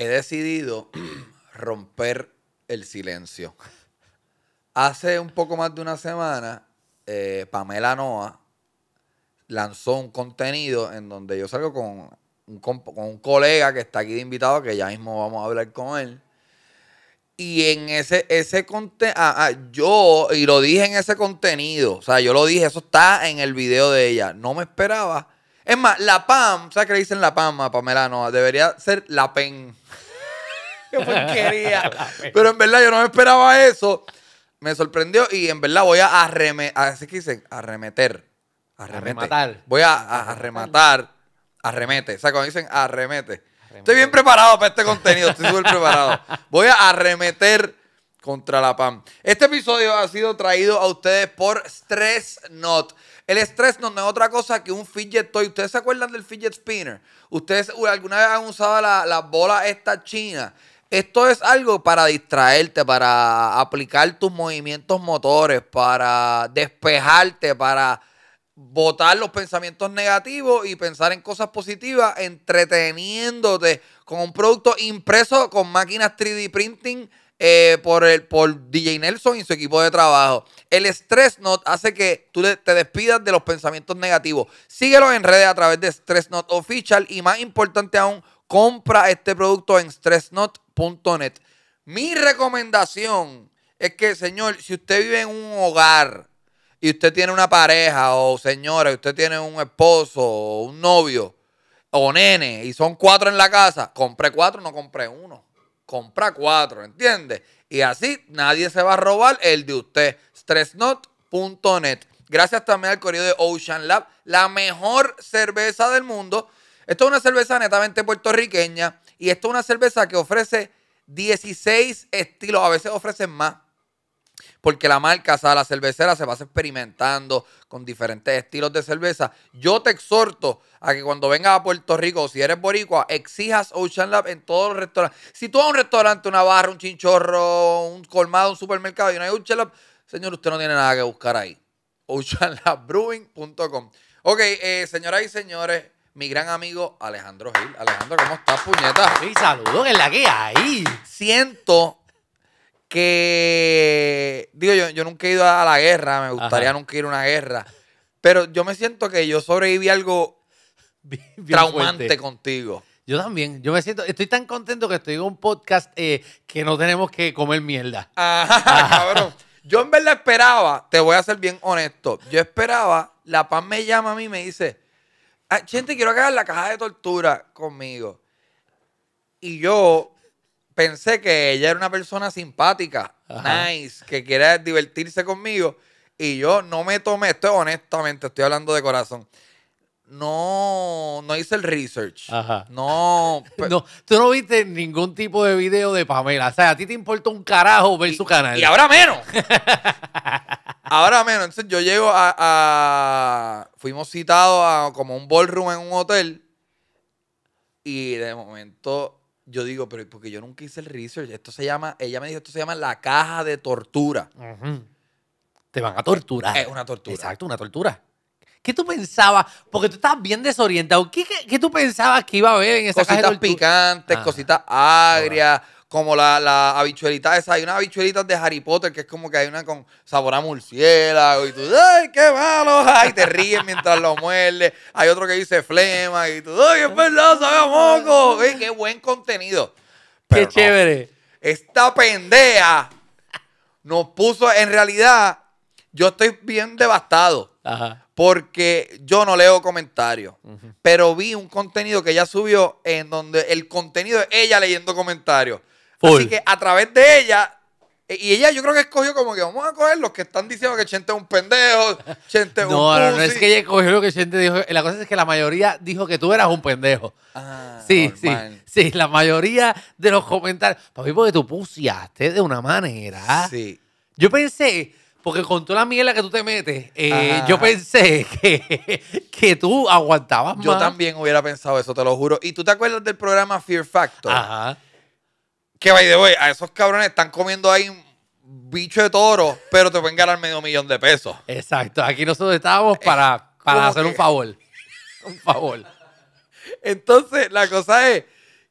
he decidido romper el silencio. Hace un poco más de una semana, eh, Pamela Noa lanzó un contenido en donde yo salgo con un, colega que está aquí de invitado, que ya mismo vamos a hablar con él. Y en ese, ese contenido, ah, ah, yo, y lo dije en ese contenido, o sea, yo lo dije, eso está en el video de ella. No me esperaba es más, la PAM, ¿sabes qué le dicen la PAM a Pamela? No, debería ser la PEN. ¡Qué porquería! Pero en verdad yo no me esperaba eso. Me sorprendió y en verdad voy a arremeter. Así que dicen, arremeter. Arrematar. Voy a, arrematar. Arremete. O sea, cuando dicen arremete. arremete. Estoy bien preparado para este contenido. Estoy súper preparado. Voy a arremeter contra la PAM. Este episodio ha sido traído a ustedes por Stress Not. El estrés no, es otra cosa que un fidget toy. ¿Ustedes se acuerdan del fidget spinner? ¿Ustedes alguna vez han usado las la bola esta china. Esto es algo para distraerte, para aplicar tus movimientos motores, para despejarte, para botar los pensamientos negativos y pensar en cosas positivas, entreteniéndote con un producto impreso con máquinas 3D printing eh, por, el, por DJ Nelson y su equipo de trabajo. El Stress Not hace que tú te despidas de los pensamientos negativos. Síguelo en redes a través de Stress Official y más importante aún, compra este producto en stressnot.net. Mi recomendación es que, señor, si usted vive en un hogar y usted tiene una pareja o señora, usted tiene un esposo o un novio o nene y son cuatro en la casa, compre cuatro, no compre uno compra cuatro, ¿entiendes? Y así nadie se va a robar el de usted. Stressnot.net. Gracias también al correo de Ocean Lab, la mejor cerveza del mundo. Esto es una cerveza netamente puertorriqueña y esto es una cerveza que ofrece 16 estilos, a veces ofrecen más porque la marca, o sea, la cervecera se va experimentando con diferentes estilos de cerveza. Yo te exhorto a que cuando vengas a Puerto Rico, si eres boricua, exijas Ocean Lab en todos los restaurantes. Si tú vas a un restaurante, una barra, un chinchorro, un colmado, un supermercado y no hay Ocean Lab, señor, usted no tiene nada que buscar ahí. OceanLabBrewing.com Ok, eh, señoras y señores, mi gran amigo Alejandro Gil. Alejandro, ¿cómo estás, puñeta? Sí, saludos, en la que hay. Siento que digo yo, yo nunca he ido a la guerra, me gustaría nunca ir a una guerra, pero yo me siento que yo sobreviví algo traumante contigo. Yo también, yo me siento, estoy tan contento que estoy en un podcast eh, que no tenemos que comer mierda. Ah, cabrón. Yo en verdad esperaba, te voy a ser bien honesto, yo esperaba, la paz me llama a mí y me dice, ah, gente, quiero que la caja de tortura conmigo. Y yo pensé que ella era una persona simpática, nice, que quería divertirse conmigo. Y yo no me tomé, esto honestamente, estoy hablando de corazón. No, hice el research. No, no. Tú no viste ningún tipo de video de Pamela. O sea, a ti te importa un carajo ver su canal. Y ahora menos. ahora menos. Entonces yo llego a, a. Fuimos citados a como un ballroom en un hotel. Y de momento yo digo, pero porque yo nunca hice el research. Esto se llama, ella me dijo, esto se llama la caja de tortura. Te van a torturar. Es una tortura. Exacto, una tortura. ¿Qué tú pensabas? Porque tú estabas bien desorientado. ¿Qué, tú pensabas que iba a haber en esa caja de tortura? Cositas picantes, cositas agrias como la, habichuelita esa. Hay una habichuelitas de Harry Potter que es como que hay una con sabor a murciélago y tú, ¡ay, qué malo! Ay, te ríes mientras lo muerdes. Hay otro que dice flema y tú, ¡ay, es verdad, sabe moco! Ay, qué buen contenido! ¡Qué chévere! Esta pendeja nos puso, en realidad, yo estoy bien devastado. Porque yo no leo comentarios. Pero vi un contenido que ella subió en donde el contenido es ella leyendo comentarios. Así que a través de ella, eh, y ella yo creo que escogió como que vamos a coger los que están diciendo que Chente es un pendejo, Chente es un pendejo. no, no es que ella escogió lo que Chente dijo. Eh, la cosa es que la mayoría dijo que tú eras un pendejo. Ah, sí, sí, sí. La mayoría de los comentarios. Papi, porque tú pusiaste de una manera. Sí. Yo pensé, porque con toda la mierda que tú te metes, eh, yo pensé que, que tú aguantabas Yo también hubiera pensado eso, te lo juro. ¿Y tú te acuerdas del programa Fear Factor? Ajá que by the a esos cabrones están comiendo ahí bicho de toro, pero te pueden ganar medio millón de pesos. Exacto. Aquí nosotros estábamos para, para hacer un favor. Un favor. Entonces, la cosa es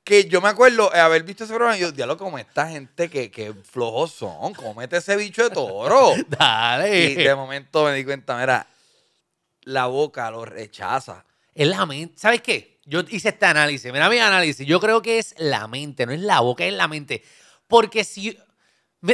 que yo me acuerdo de eh, haber visto ese programa y yo, diablo, como esta gente que, que flojos son, comete ese bicho de toro. Dale. Y de momento me di cuenta, mira, la boca lo rechaza. Es la mente. ¿Sabes qué? yo hice este análisis, mira mi análisis, yo creo que es la mente, no es la boca, es la mente. Porque si...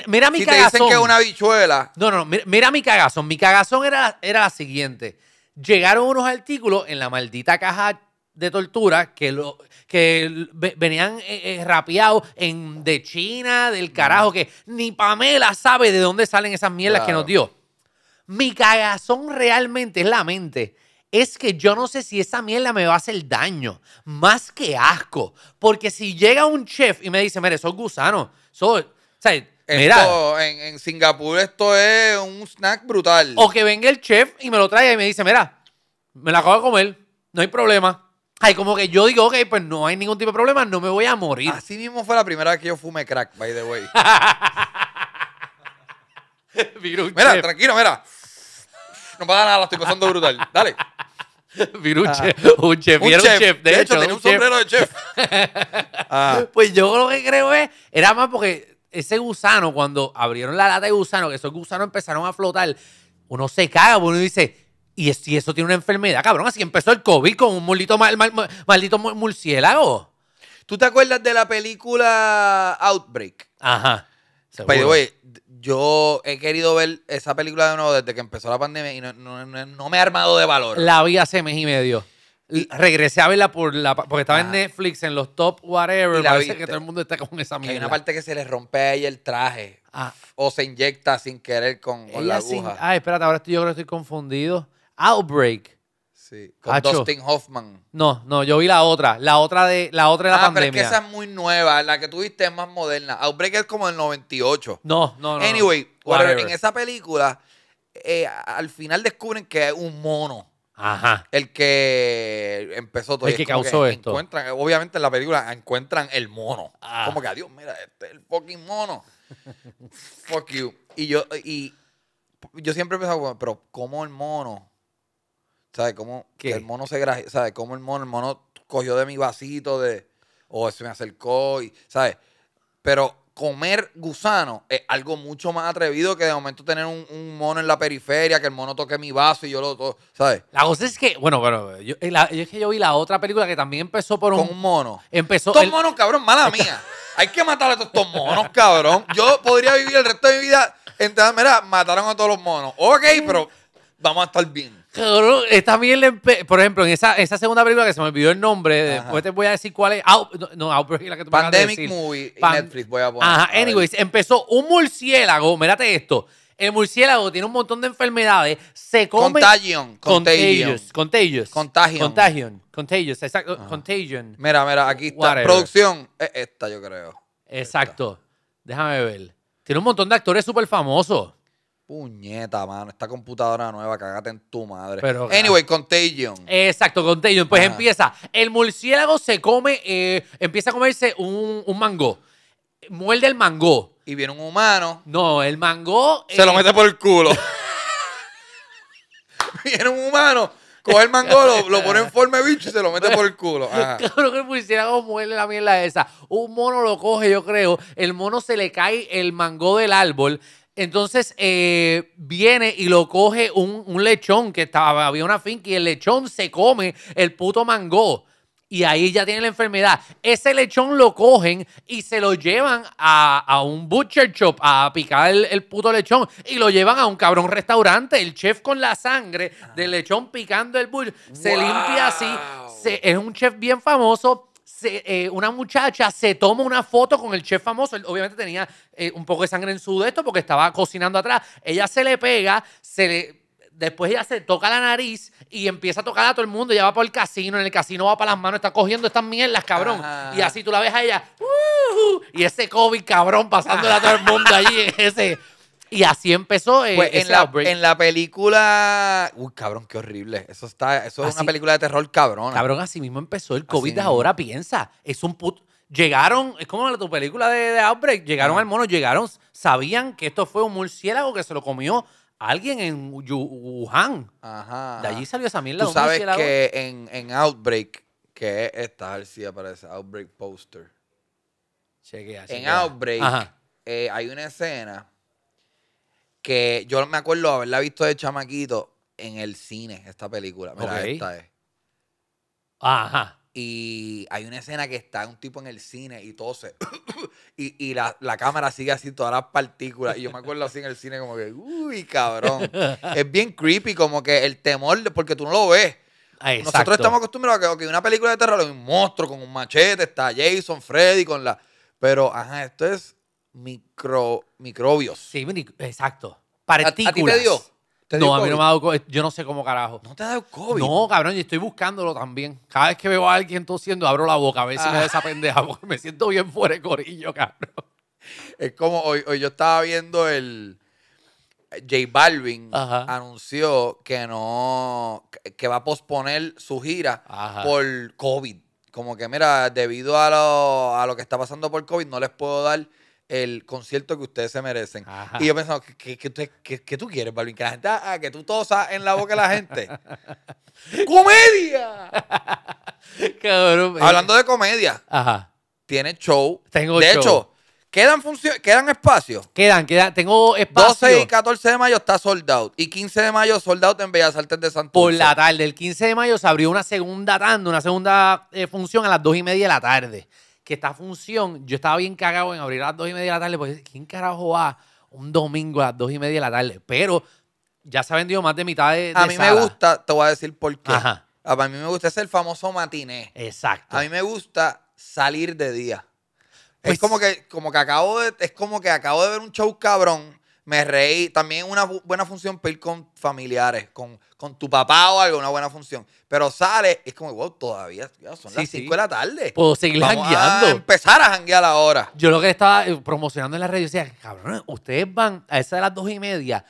Mira, mi si te dicen que es una bichuela. No, no, mira, mi cagazón. Mi cagazón era, era la siguiente. Llegaron unos artículos en la maldita caja de tortura que, lo, que venían eh, eh, rapeados en, de China, del mm. carajo, que ni Pamela sabe de dónde salen esas mierdas que nos dio. Mi cagazón realmente es la mente es que yo no sé si esa mierda me va a hacer daño, más que asco. Porque si llega un chef y me dice, mire, sos gusano En, Singapur esto es un snack brutal. O que venga el chef y me lo traiga y me dice, mira, me la acabo de comer, no hay problema. Ay, como que yo digo, ok, pues no hay ningún tipo de problema, no me voy a morir. Así mismo fue la primera vez que yo fumé crack, by the way. mira, tranquilo, mira. No pasa nada, lo estoy pasando brutal. Dale. Vino ah. un, chef, un De, hecho, un, sombrero de chef. Ah. Pues yo lo que creo es, era más porque ese gusano, cuando abrieron la lata de gusano, que esos gusanos empezaron a flotar, uno se caga, uno dice, y si eso tiene una enfermedad, cabrón, así empezó el COVID con un maldito, murciélago. ¿Tú te acuerdas de la película Outbreak? Ajá yo he querido ver esa película de nuevo desde que empezó la pandemia y no, me he armado de valor. La vi hace mes y medio. regresé a verla por la, porque estaba en ah. Netflix, en los top whatever. Y la parece que todo el mundo está con esa mierda. Hay una parte que se le rompe ahí el traje. Ah. o se inyecta sin querer con, la aguja. ah, espérate, ahora estoy, yo creo que estoy confundido. Outbreak. Sí. Con Dustin Hoffman. No, no, yo vi la otra. La otra de la otra de la ah, Pero es que esa es muy nueva. La que tú viste es más moderna. Outbreak es como del 98. No, no, no. Anyway, en esa película, eh, al final descubren que es un mono. Ajá. El que empezó todo El que causó esto. Encuentran, obviamente en la película encuentran el mono. Ah. Como que adiós, mira, este es el fucking mono. Fuck you. Y yo, y yo siempre he pensado, pero ¿cómo el mono? ¿Sabes cómo el mono se ¿Sabes cómo el mono, mono cogió de mi vasito de o oh, se me acercó ¿sabes? Pero comer gusano es algo mucho más atrevido que de momento tener un, mono en la periferia, que el mono toque mi vaso y yo lo toco, ¿sabes? La cosa es que, bueno, pero eh, yo, es que yo vi la otra película que también empezó por un... Con un mono. Empezó... Estos monos, cabrón, mala mía. Hay que matar a todos estos monos, cabrón. Yo podría vivir el resto de mi vida... Entonces, mira, mataron a todos los monos. Ok, pero vamos a estar bien. Esta por ejemplo, en esa, segunda película que se me olvidó el nombre, después te voy a decir cuál es. no, no, la que tú Pandemic de decir. Movie y Netflix, voy a poner. Ajá, anyways, empezó un murciélago, mírate esto. El murciélago tiene un montón de enfermedades, se come. Contagion. Contagion. Contagion. Contagion. Contagion. Contagion. Exacto. Contagion. Mira, mira, aquí está. Producción es esta, yo creo. Exacto. Déjame ver. Tiene un montón de actores súper famosos. Puñeta, mano, esta computadora nueva, cagate en tu madre. Pero, ah. anyway, Contagion. Exacto, Contagion. Pues ah. empieza. El murciélago se come, eh, empieza a comerse un, un mango. Muerde el mango. Y viene un humano. No, el mango. Se lo eh, mete por el culo. viene un humano. Coge el mango, lo, pone en forma de bicho y se lo mete por el culo. claro ah. que el murciélago muerde la mierda esa. Un mono lo coge, yo creo. El mono se le cae el mango del árbol. Entonces eh, viene y lo coge un, lechón que estaba, había una finca y el lechón se come el puto mango. Y ahí ya tiene la enfermedad. Ese lechón lo cogen y se lo llevan a, un butcher shop a picar el, puto lechón y lo llevan a un cabrón restaurante. El chef con la sangre del ah. lechón picando el butcher. Se limpia así. es un chef bien famoso eh, una muchacha se toma una foto con el chef famoso. obviamente tenía eh, un poco de sangre en su de esto porque estaba cocinando atrás. Ella se le pega, se Después ella se toca la nariz y empieza a tocar a todo el mundo. ya va por el casino, en el casino va para las manos, está cogiendo estas mierdas, cabrón. Y así tú la ves a ella. y ese COVID, cabrón, pasándole a todo el mundo allí. Ese. Y así empezó eh, pues en, la, película. Uy, cabrón, qué horrible. Eso está, eso es una película de terror cabrón. Cabrón, así mismo empezó el COVID ahora, piensa. Es un puto... Llegaron, es como la tu película de, Outbreak, llegaron al mono, llegaron, sabían que esto fue un murciélago que se lo comió alguien en Wuhan. Ajá. De allí salió esa mierda sabes que en, en Outbreak, que está a para aparece Outbreak Poster. Chequea, En Outbreak eh, hay una escena que yo me acuerdo haberla visto de chamaquito en el cine, esta película. Mira, esta es. Ajá. Y hay una escena que está un tipo en el cine y tose. y y la, cámara sigue así todas las partículas. Y yo me acuerdo así en el cine como que, uy, cabrón. es bien creepy como que el temor, porque tú no lo ves. Ah, exacto. Nosotros estamos acostumbrados a que una película de terror es un monstruo con un machete, está Jason, Freddy, con la... Pero, ajá, esto es micro, microbios. Sí, exacto. Partículas. ¿A, ti te dio? no, a mí no me ha dado COVID. Yo no sé cómo carajo. ¿No te ha dado COVID? No, cabrón, y estoy buscándolo también. Cada vez que veo a alguien tosiendo, abro la boca a ver si me da esa ah. pendeja, porque me siento bien fuera de corillo, cabrón. Es como hoy, yo estaba viendo el... J Balvin anunció que no, que va a posponer su gira por COVID. Como que, mira, debido a lo, a lo que está pasando por COVID, no les puedo dar el concierto que ustedes se merecen. Y yo pensaba, ¿qué, tú quieres, Balvin? Que la gente, que tú tosas en la boca de la gente. ¡Comedia! Hablando de comedia, Ajá. tiene show. Tengo de hecho, ¿quedan, ¿quedan espacios? Quedan, quedan. Tengo espacios 12 y 14 de mayo está sold out. Y 15 de mayo sold out en Bellas Artes de santos Por la tarde. El 15 de mayo se abrió una segunda tanda, una segunda eh, función a las 2 y media de la tarde que esta función, yo estaba bien cagado en abrir a las dos y media de la tarde, porque ¿quién carajo va un domingo a las dos y media de la tarde? Pero ya se ha vendido más de mitad de, A mí me gusta, te voy a decir por qué. Ajá. A mí me gusta, es el famoso matiné. Exacto. A mí me gusta salir de día. es pues como que, como que acabo de, es como que acabo de ver un show cabrón me reí. También una buena función para ir con familiares, con, con tu papá o algo, una buena función. Pero sale, es como, wow, todavía son las 5 de la tarde. Puedo seguir A empezar a janguear ahora. Yo lo que estaba eh, promocionando en la radio decía, cabrón, ustedes van a esa de las dos y media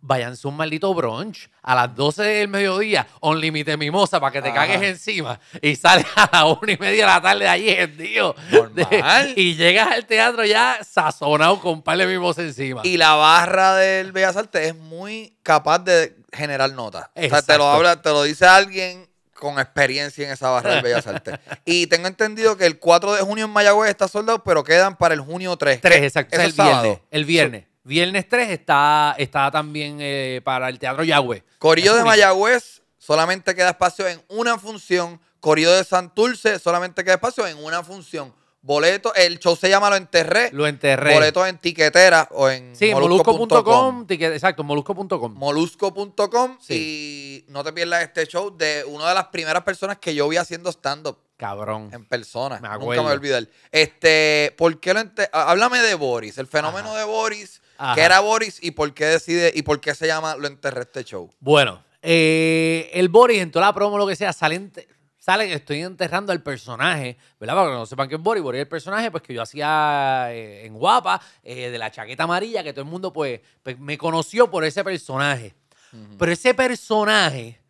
váyanse un maldito brunch a las 12 del mediodía, un límite mimosa, para que te cagues encima y sales a las una y media de la tarde de ahí, tío. Normal. y llegas al teatro ya sazonado con palo de mimosa encima. Y la barra del Bellas Artes es muy capaz de generar notas. O sea, te lo, habla, te lo dice alguien con experiencia en esa barra del Bellas Artes. y tengo entendido que el 4 de junio en Mayagüez está soldado, pero quedan para el junio 3. 3, exacto. el, viernes, el viernes. Viernes 3 está, está también eh, para el Teatro Yagüez. Corillo de Mayagüez solamente queda espacio en una función. Corillo de Santurce solamente queda espacio en una función. Boleto, el show se llama Lo Enterré. Lo enterré. Boleto en tiquetera o en Sí, molusco.com. Exacto, molusco.com. Molusco.com. Y no te pierdas este show de una de las primeras personas que yo vi haciendo stand-up. Cabrón. En persona. Me Nunca me voy Este, ¿por qué lo ah, Háblame de Boris, el fenómeno de Boris. ¿Qué era Boris y por qué decide y por qué se llama Lo enterré este show? Bueno, eh, el Boris en toda la promo, lo que sea, salen, estoy enterrando al personaje, ¿verdad? Para que no sepan que es Boris. Boris el personaje pues, que yo hacía eh, en Guapa, eh, de la chaqueta amarilla, que todo el mundo pues, pues me conoció por ese personaje. Pero ese personaje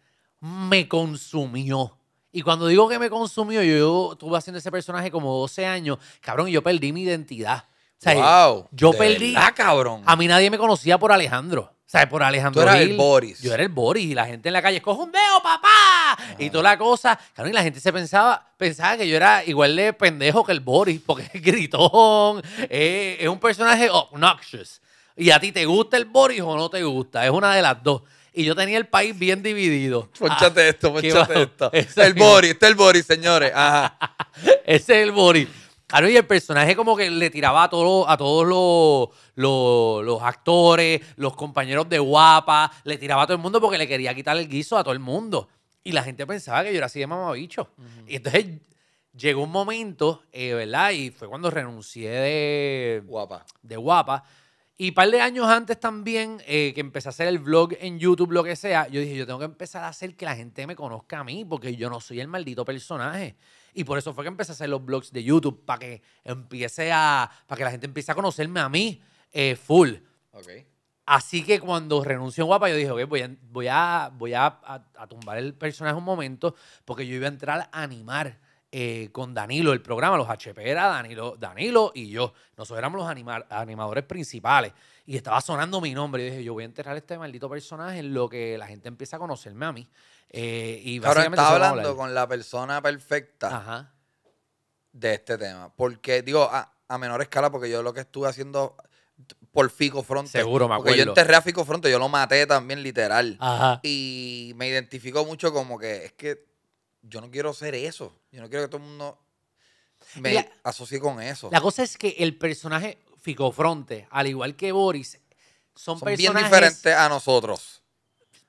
me consumió. Y cuando digo que me consumió, yo, yo estuve haciendo ese personaje como 12 años, cabrón, y yo perdí mi identidad yo perdí. Ah, cabrón. A mí nadie me conocía por Alejandro. O sea, por Alejandro. Yo era el Boris. Yo era el Boris y la gente en la calle, coge un dedo, papá. Y toda la cosa. Claro, y la gente se pensaba, pensaba que yo era igual de pendejo que el Boris, porque es gritón, es un personaje obnoxious. Y a ti te gusta el Boris o no te gusta, es una de las dos. Y yo tenía el país bien dividido. Ponchate ah, esto, ponchate esto. el Boris, este es el Boris, señores. Ese es el Boris. Ah, y el personaje como que le tiraba a, todo, a todos los, actores, los compañeros de guapa, le tiraba a todo el mundo porque le quería quitar el guiso a todo el mundo. Y la gente pensaba que yo era así de mamabicho. Y entonces llegó un momento, eh, ¿verdad? Y fue cuando renuncié de guapa. De guapa. Y par de años antes también, eh, que empecé a hacer el vlog en YouTube, lo que sea, yo dije, yo tengo que empezar a hacer que la gente me conozca a mí, porque yo no soy el maldito personaje. Y por eso fue que empecé a hacer los blogs de YouTube, para que empiece a, para que la gente empiece a conocerme a mí eh, full. Así que cuando renunció Guapa, yo dije, ok, voy a, voy a, voy a, tumbar el personaje un momento, porque yo iba a entrar a animar. Eh, con Danilo el programa, los HP era Danilo, Danilo y yo. Nosotros éramos los animadores principales. Y estaba sonando mi nombre. Y dije, yo voy a enterrar a este maldito personaje en lo que la gente empieza a conocerme a mí. Eh, y está hablando con la persona perfecta de este tema. Porque, digo, a, menor escala, porque yo lo que estuve haciendo por Fico Fronte. Seguro, Porque yo enterré a Fico Fronte, yo lo maté también literal. Y me identificó mucho como que es que yo no quiero ser eso. Yo no quiero que todo el mundo me asocie con eso. La cosa es que el personaje Fico Fronte, al igual que Boris, son, personas. bien diferentes a nosotros.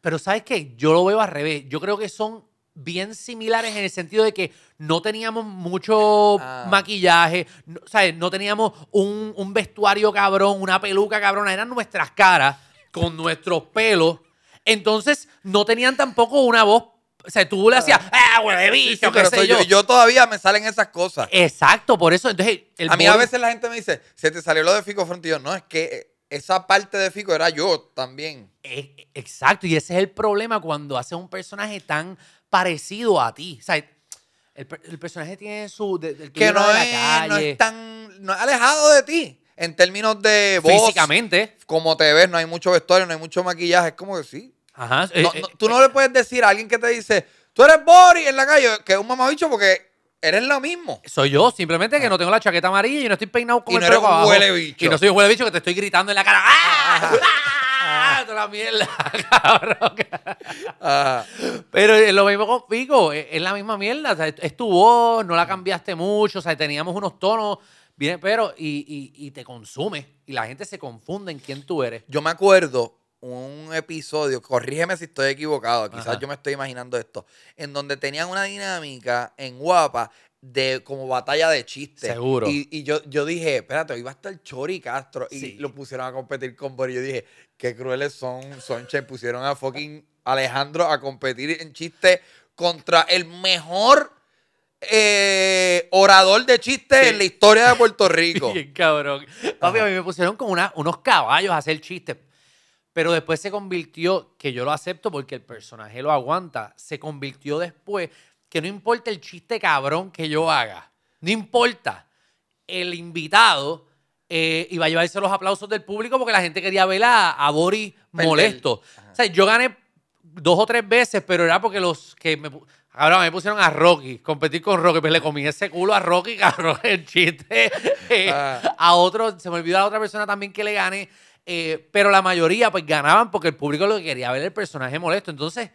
Pero ¿sabes qué? Yo lo veo al revés. Yo creo que son bien similares en el sentido de que no teníamos mucho ah. maquillaje, no, ¿sabes? no teníamos un, vestuario cabrón, una peluca cabrona, eran nuestras caras con nuestros pelos. Entonces no tenían tampoco una voz. O sea, tú le hacías, ah, ah huele qué sé yo. yo. yo. todavía me salen esas cosas. Exacto, por eso. Entonces, a mí a veces la gente me dice, se te salió lo de Fico frontillo no, es que eh, esa parte de Fico era yo también. E, exacto, y ese es el problema cuando haces un personaje tan parecido a ti. O sea, el, personaje tiene su... que no, es, tan... No es alejado de ti en términos de voz. Físicamente. Como te ves, no hay mucho vestuario, no hay mucho maquillaje. Es como que sí. Ajá. Eh, tú eh, no le puedes decir a alguien que te dice, tú eres Bori en la calle, que es un mamabicho porque Eres lo mismo. Soy yo, simplemente que no tengo la chaqueta amarilla y no estoy peinado como y no eres un huele bicho. Y no soy un huele bicho que te estoy gritando en la cara. ¡Ah! ah. ¡Ah! ¡Ah! la mierda, cabrón. Pero es lo mismo con e-, es, la misma mierda. O sea, es, es tu voz, no la cambiaste mucho. O sea, teníamos unos tonos bien, pero y, y, y te consume. Y la gente se confunde en quién tú eres. Yo me acuerdo un episodio, corrígeme si estoy equivocado, quizás yo me estoy imaginando esto, en donde tenían una dinámica en Guapa de como batalla de chistes. Seguro. Y, yo, yo dije, espérate, iba va a estar Chori Castro. Y lo pusieron a competir con Boris. Yo dije, qué crueles son, Sonche. Pusieron a fucking Alejandro a competir en chistes contra el mejor eh, orador de chistes en la historia de Puerto Rico. Bien, cabrón. Papi, a mí me pusieron como unos caballos a hacer chistes. Pero después se convirtió, que yo lo acepto porque el personaje lo aguanta, se convirtió después que no importa el chiste cabrón que yo haga, no importa, el invitado eh, iba a llevarse los aplausos del público porque la gente quería ver a, a Boris molesto. O sea, yo gané dos o tres veces, pero era porque los que me... Ahora me pusieron a Rocky, competir con Rocky, Pero pues le comí ese culo a Rocky, cabrón, el chiste. Ah. A otro, se me olvidó a la otra persona también que le gané. Eh, pero la mayoría pues ganaban porque el público lo que quería ver el personaje molesto. Entonces,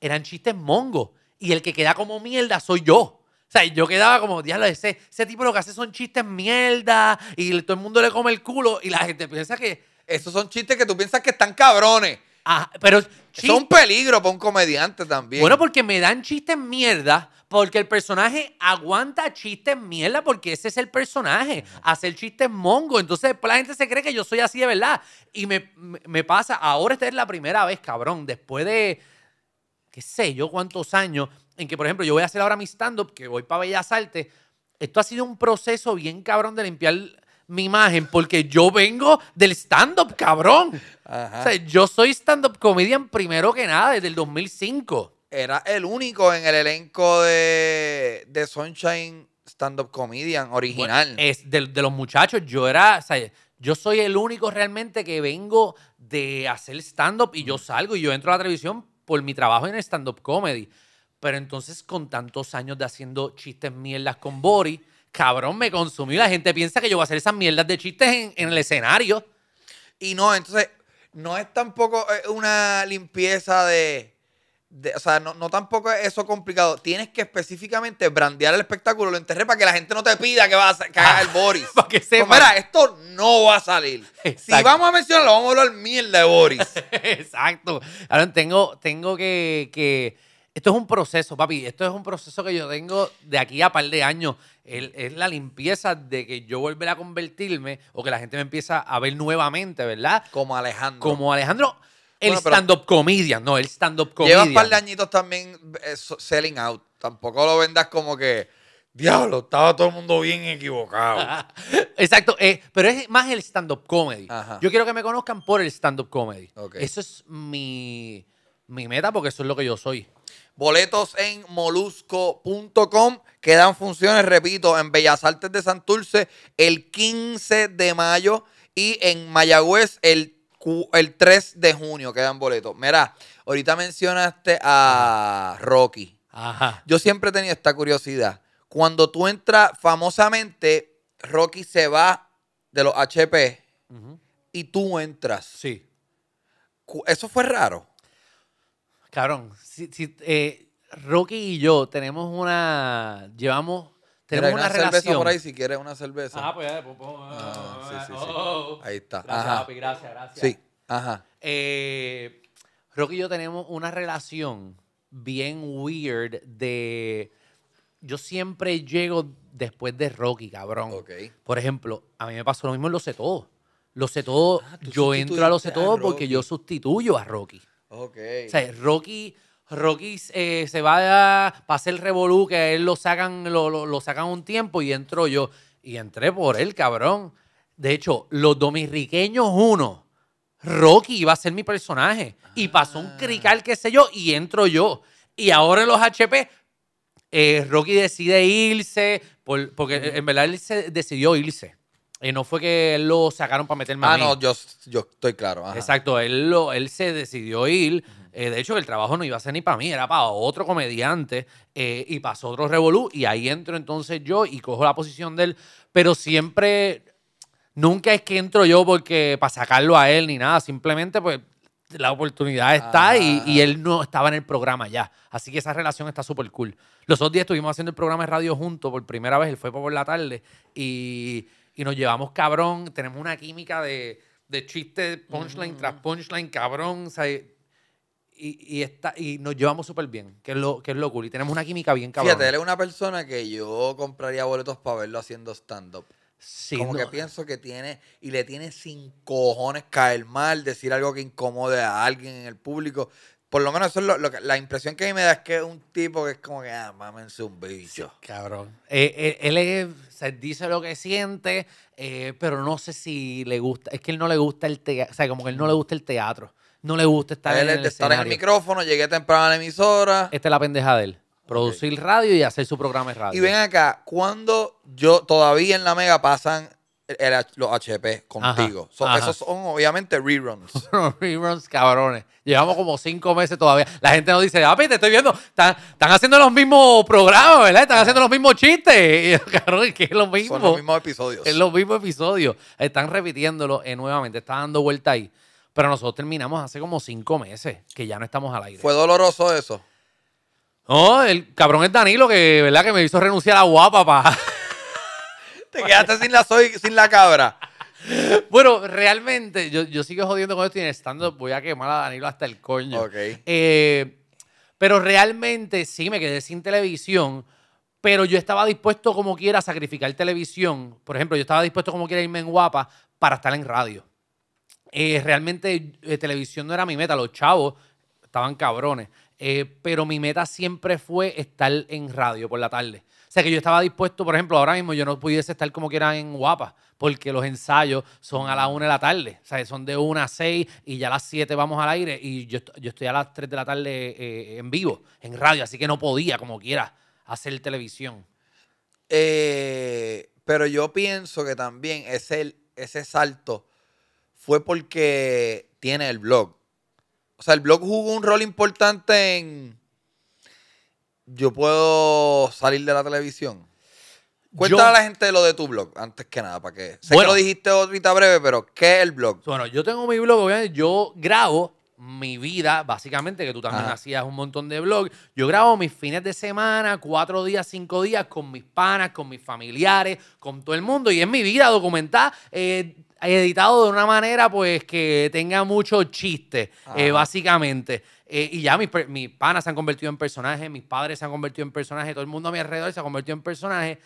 eran chistes mongos. Y el que queda como mierda soy yo. O sea, yo quedaba como, diablo, ese, ese tipo lo que hace son chistes mierda y todo el mundo le come el culo y la gente piensa que... Esos son chistes que tú piensas que están cabrones. Ah, pero... Son peligro para un comediante también. Bueno, porque me dan chistes mierda, porque el personaje aguanta chistes mierda porque ese es el personaje, hacer chistes mongo. Entonces la gente se cree que yo soy así de verdad. Y me, me pasa, ahora esta es la primera vez, cabrón, después de, qué sé yo, cuántos años, en que, por ejemplo, yo voy a hacer ahora mi stand-up, que voy para Bellas Artes. Esto ha sido un proceso bien cabrón de limpiar mi imagen porque yo vengo del stand-up, cabrón. O sea, yo soy stand-up comedian primero que nada desde el 2005 era el único en el elenco de, Sunshine Stand-Up Comedian original. es de, los muchachos, yo era, o sea, yo soy el único realmente que vengo de hacer stand-up y yo salgo y yo entro a la televisión por mi trabajo en stand-up comedy. Pero entonces, con tantos años de haciendo chistes mierdas con Bori, cabrón, me consumí. La gente piensa que yo voy a hacer esas mierdas de chistes en el escenario. Y no, entonces, no es tampoco eh, una limpieza de o sea, no, tampoco es eso complicado. Tienes que específicamente brandear el espectáculo, lo enterré para que la gente no te pida que vas a el ah, Boris. para que sepa. esto no va a salir. Si vamos a mencionarlo, vamos a hablar mierda de Boris. Exacto. Ahora tengo, tengo que, que, Esto es un proceso, papi. Esto es un proceso que yo tengo de aquí a par de años. es la limpieza de que yo volver a convertirme o que la gente me empieza a ver nuevamente, ¿verdad? Como Alejandro. Como Alejandro el stand-up comedia, no, el stand-up Llevas Lleva un par de añitos también eh, selling out. Tampoco lo vendas como que, diablo, estaba todo el mundo bien equivocado. Exacto, eh, pero es más el stand-up comedy. Yo quiero que me conozcan por el stand-up comedy. Eso es mi, meta porque eso es lo que yo soy. Boletos en molusco.com. Quedan funciones, repito, en Bellas Artes de Santurce el 15 de mayo y en Mayagüez el el 3 de junio quedan boletos. Mira, ahorita mencionaste a Rocky. Ajá. Yo siempre he tenido esta curiosidad. Cuando tú entras, famosamente, Rocky se va de los HP y tú entras. Sí. Eso fue raro. Cabrón, eh, Rocky y yo tenemos una. Llevamos tenemos una, relación. cerveza por ahí si quieres una cerveza. Ah, pues ya, pues, pues, ah, ah, sí, sí, sí. Ah, oh. Ahí está. Gracias, Ajá. papi, gracias, gracias. Sí, ajá. Eh, Rocky y yo tenemos una relación bien weird de... Yo siempre llego después de Rocky, cabrón. Okay. Por ejemplo, a mí me pasó lo mismo en Los Cetos Los Cetos yo entro a Los Todos porque yo sustituyo a Rocky. Ok. O sea, Rocky Rocky eh, se va a, pasar el revolú, que él lo sacan, lo, sacan un tiempo y entro yo. Y entré por él, cabrón. De hecho, los dominriqueños uno, Rocky iba a ser mi personaje. Y pasó un ah. crical, qué sé yo, y entro yo. Y ahora en los HP, eh, Rocky decide irse, porque en verdad él se decidió irse. Y no fue que lo sacaron para meter. ah, a Ah, no, yo, yo estoy claro. Exacto, él, lo, él se decidió ir. Eh, de hecho, el trabajo no iba a ser ni para mí, era para otro comediante eh, y pasó otro revolú y ahí entro entonces yo y cojo la posición de él, pero siempre, nunca es que entro yo porque para sacarlo a él ni nada, simplemente pues la oportunidad está y, él no estaba en el programa ya. Así que esa relación está súper cool. Los dos días estuvimos haciendo el programa de radio juntos por primera vez, él fue por la tarde y, y nos llevamos cabrón, tenemos una química de, de chiste, punchline tras punchline, cabrón, o y, está, y nos llevamos súper bien, que es, lo, que es lo cool. Y tenemos una química bien cabrón. Fíjate, él es una persona que yo compraría boletos para verlo haciendo stand-up. Como que eh. pienso que tiene, y le tiene sin cojones caer mal, decir algo que incomode a alguien en el público por lo menos eso es lo, la impresión que a mí me da es que es un tipo que es como que, ah, mámense un bicho. cabrón. Eh, eh, él es, dice lo que siente, pero no sé si le gusta. Es que él no le gusta el teatro. O sea, como que él no le gusta el teatro no le gusta estar, en, el estar en el micrófono, llegué temprano a la emisora. Esta es la pendeja de él. Producir radio y hacer su programa de radio. Y ven acá, cuando yo todavía en la mega pasan los HP contigo. Esos son obviamente reruns. reruns, cabrones. Llevamos como cinco meses todavía. La gente nos dice, papi, te estoy viendo. Están, haciendo los mismos programas, ¿verdad? Están haciendo los mismos chistes. Y, que es lo mismo. Son los mismos episodios. Es los mismos episodios. Están repitiéndolo eh, nuevamente. Está dando vuelta ahí. Pero nosotros terminamos hace como cinco meses que ya no estamos al aire. ¿Fue doloroso eso? No, el cabrón es Danilo que, ¿verdad? Que me hizo renunciar a guapa, Te quedaste sin la soy, sin la cabra. Bueno, realmente, yo, yo sigo jodiendo con esto y en voy a quemar a Danilo hasta el coño. Eh, pero realmente sí me quedé sin televisión, pero yo estaba dispuesto como quiera a sacrificar televisión. Por ejemplo, yo estaba dispuesto como quiera irme en guapa para estar en radio. Eh, realmente eh, televisión no era mi meta, los chavos estaban cabrones. Eh, pero mi meta siempre fue estar en radio por la tarde. O sea que yo estaba dispuesto, por ejemplo, ahora mismo yo no pudiese estar como quiera en guapa, porque los ensayos son a las 1 de la tarde, o sea, son de 1 a 6 y ya a las 7 vamos al aire y yo, estoy a las 3 de la tarde en vivo, en radio, así que no podía como quiera hacer televisión. pero yo pienso que también el ese salto fue porque tiene el blog. O sea, el blog jugó un rol importante en. Yo puedo salir de la televisión. Cuéntale a la gente lo de tu blog, antes que nada, para que. Sé que lo dijiste ahorita breve, pero ¿qué es el blog? Bueno, yo tengo mi blog, yo grabo mi vida, básicamente, que tú también hacías un montón de blogs. Yo grabo mis fines de semana, cuatro días, cinco días, con mis panas, con mis familiares, con todo el mundo. Y es mi vida documentada. Eh, editado de una manera pues que tenga mucho chiste, eh, básicamente. Eh, y ya mis, mis, panas se han convertido en personajes, mis padres se han convertido en personajes, todo el mundo a mi alrededor se ha convertido en personajes.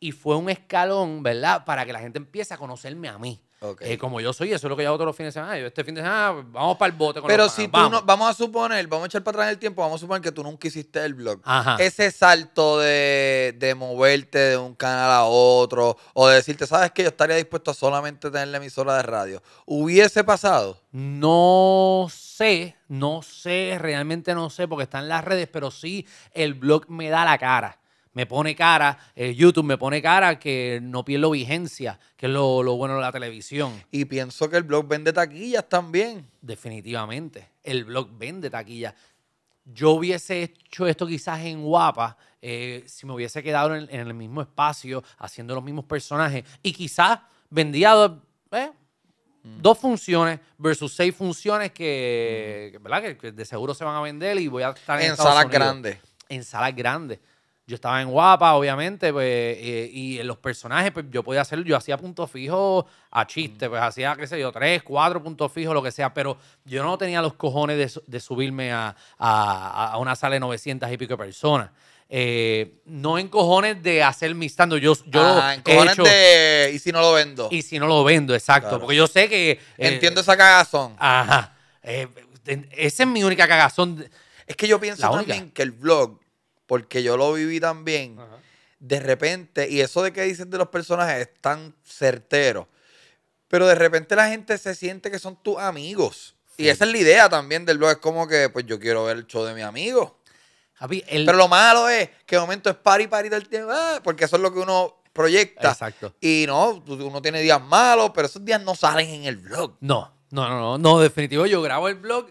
Y fue un escalón, ¿verdad? Para que la gente empiece a conocerme a mí. Eh, como yo soy, eso es lo que ya hago todos los fines de semana. Yo este fin de semana pues, vamos para el bote con Pero si tú vamos. no, vamos a suponer, vamos a echar para atrás el tiempo, vamos a suponer que tú nunca hiciste el blog. Ese salto de, de moverte de un canal a otro o de decirte, ¿sabes que Yo estaría dispuesto a solamente tener la emisora de radio. ¿Hubiese pasado? No sé, no sé, realmente no sé, porque está en las redes, pero sí el blog me da la cara me pone cara, eh, YouTube me pone cara que no pierdo vigencia, que es lo, lo, bueno de la televisión. Y pienso que el blog vende taquillas también. Definitivamente, el blog vende taquillas. Yo hubiese hecho esto quizás en Guapa, eh, si me hubiese quedado en, el mismo espacio, haciendo los mismos personajes, y quizás vendía dos, eh, mm. funciones versus seis funciones mm. que, de seguro se van a vender y voy a estar en, en salas grandes. En salas grandes yo estaba en guapa, obviamente, pues, eh, y en y los personajes, pues, yo podía hacer, yo hacía puntos fijos a chiste, pues hacía, qué sé yo, tres, cuatro puntos fijos, lo que sea, pero yo no tenía los cojones de, subirme a, una sala de 900 y pico de personas. Eh, no en cojones de hacer mi stand Yo, ah, en cojones de. ¿Y si no lo vendo? Y si no lo vendo, exacto. Porque yo sé que. Eh, Entiendo esa cagazón. Ajá. esa es mi única cagazón. Es que yo pienso también que el blog porque yo lo viví también. De repente, y eso de que dicen de los personajes es tan certero, pero de repente la gente se siente que son tus amigos. Y esa es la idea también del blog, es como que, pues yo quiero ver el show de mi amigo. Pero lo malo es que momento es pari, party del tiempo, ah, porque eso es lo que uno proyecta. Exacto. Y no, uno tiene días malos, pero esos días no salen en el blog. No, no, no, no, no definitivo, yo grabo el blog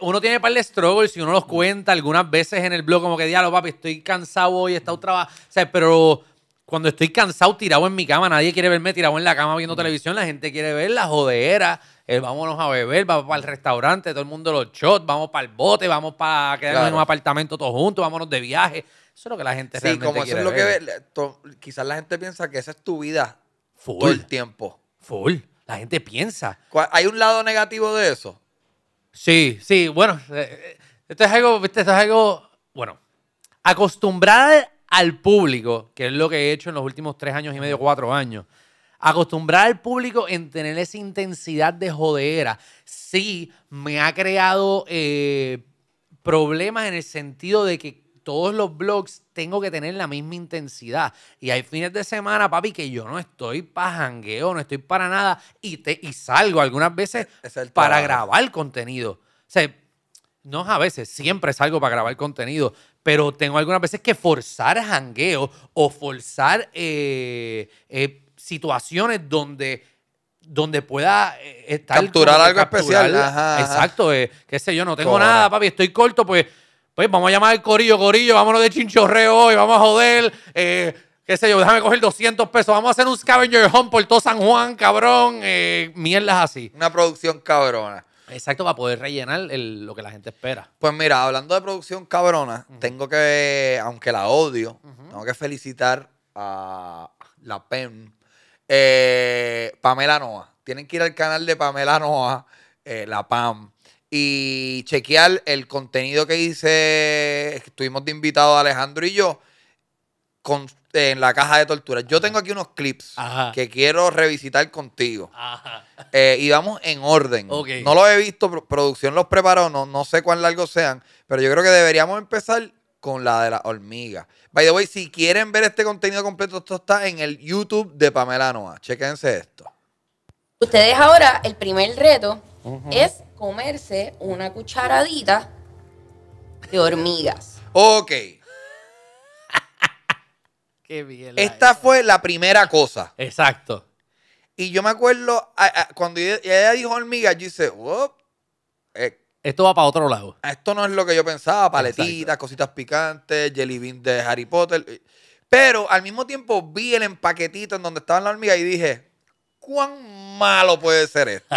uno tiene par de struggles y uno los cuenta algunas veces en el blog, como que diablo, papi, estoy cansado hoy, he estado trabajando. pero cuando estoy cansado, tirado en mi cama, nadie quiere verme tirado en la cama viendo mm. televisión, la gente quiere ver la jodera, vámonos a beber, vamos para el restaurante, todo el mundo los shots, vamos para el bote, vamos para quedarnos en un apartamento todos juntos, vámonos de viaje. Eso es lo que la gente sí, como es lo que quizás la gente piensa que esa es tu vida Full. todo el tiempo. Full. La gente piensa. ¿Hay un lado negativo de eso? Sí, sí, bueno, eh, eh, esto es algo, esto es algo, bueno, acostumbrar al público, que es lo que he hecho en los últimos tres años y medio, cuatro años, acostumbrar al público en tener esa intensidad de jodera, sí me ha creado eh, problemas en el sentido de que todos los blogs tengo que tener la misma intensidad. Y hay fines de semana, papi, que yo no estoy para jangueo, no estoy para nada. Y, te, y salgo algunas veces para grabar contenido. O sea, no a veces, siempre salgo para grabar contenido. Pero tengo algunas veces que forzar jangueo o forzar eh, eh, situaciones donde donde pueda eh, estar capturar algo especial. Exacto, que sé yo, no tengo nada, papi, estoy corto, pues vamos a llamar al corillo, corillo, vámonos de chinchorreo hoy, vamos a joder. Eh, qué sé yo, déjame coger 200 pesos, vamos a hacer un scavenger home por todo San Juan, cabrón. Eh, mierdas así. Una producción cabrona. Exacto, para poder rellenar lo que la gente espera. Pues mira, hablando de producción cabrona, tengo que, aunque la odio, tengo que felicitar a la PEM, eh, Pamela Noa. Tienen que ir al canal de Pamela Noa, la PAM y chequear el contenido que hice, estuvimos de invitado Alejandro y yo, en la caja de tortura. Yo tengo aquí unos clips que quiero revisitar contigo. Eh, y vamos en orden. No los he visto, producción los preparó, no, sé cuán largos sean, pero yo creo que deberíamos empezar con la de la hormiga. By the way, si quieren ver este contenido completo, esto está en el YouTube de Pamela Noa. Chequense esto. Ustedes ahora, el primer reto es comerse una cucharadita de hormigas. Ok. Qué bien. Esta fue la primera cosa. Exacto. Y yo me acuerdo, cuando ella, dijo hormigas, yo hice, eh, esto va para otro lado. Esto no es lo que yo pensaba, paletitas, cositas picantes, jelly bean de Harry Potter. Eh, pero al mismo tiempo vi el empaquetito en donde estaban las hormigas y dije, ¿cuán malo puede ser esto?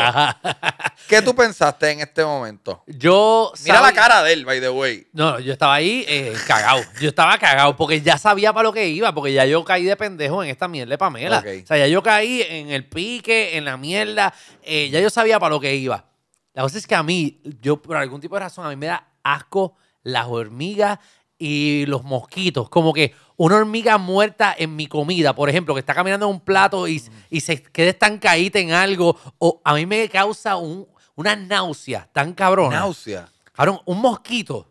¿Qué tú pensaste en este momento? Yo. Mira la cara de él, by the way. No, yo estaba ahí eh, cagado. Yo estaba cagado porque ya sabía para lo que iba, porque ya yo caí de pendejo en esta mierda de Pamela. O sea, ya yo caí en el pique, en la mierda. Eh, ya yo sabía para lo que iba. La cosa es que a mí, yo por algún tipo de razón, a mí me da asco las hormigas y los mosquitos. Como que una hormiga muerta en mi comida, por ejemplo, que está caminando en un plato y, y se queda caída en algo. O a mí me causa una náusea tan cabrona. Náusea. Cabrón, un mosquito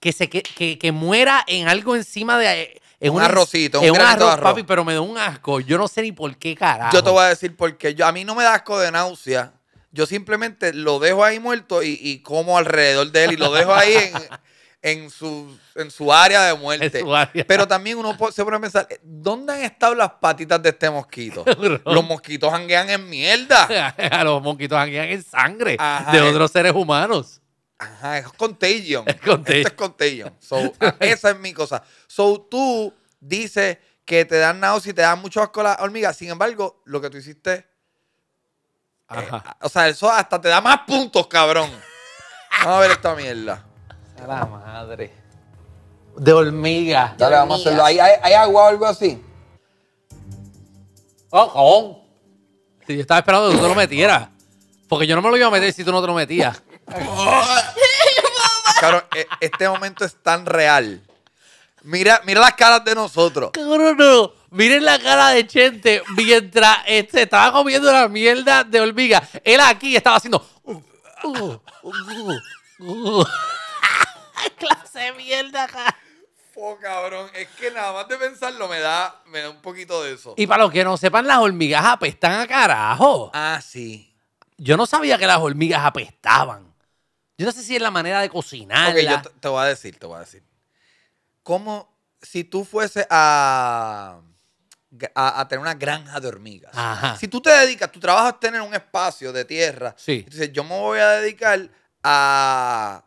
que, se, que, muera en algo encima de... En un, arrocito, en un arroz, papi, pero me da un asco. Yo no sé ni por qué, carajo. Yo te voy a decir por qué. Yo, a mí no me da asco de náusea. Yo simplemente lo dejo ahí muerto y, y como alrededor de él y lo dejo ahí en en su, en su área de muerte. Pero también uno se puede pensar, eh, ¿dónde han estado las patitas de este mosquito? los mosquitos janguean en mierda. los mosquitos janguean en sangre de otros seres humanos. Ajá, es contagion. Es contagion. Esto ah, esa es mi cosa. So, tú dices que te dan náuseas y te dan mucho asco las hormigas. Sin embargo, lo que tú hiciste... Eh, ah, o sea, eso hasta te da más puntos, cabrón. Vamos a ver esta mierda la madre. De hormiga. vamos a hacerlo. ¿Hay, agua o algo así? Oh, yo estaba esperando que tú te lo metieras. Porque yo no me lo iba a meter si tú no te lo metías. Claro, e, este momento es tan real. Mira, mira las caras de nosotros. Miren la cara de Chente mientras este estaba comiendo la mierda de hormiga. Él aquí estaba haciendo. clase de mierda acá. Oh, cabrón, es que nada más de pensarlo me da, me da un poquito de eso. Y para los que no sepan, las hormigas apestan a carajo. Ah, sí. Yo no sabía que las hormigas apestaban. Yo no sé si es la manera de cocinar. Ok, yo te, voy a decir, te voy a decir. Como si tú fuese a, a, tener una granja de hormigas. Ajá. Si tú te dedicas, tu trabajo es tener un espacio de tierra. Sí. Entonces, yo me voy a dedicar a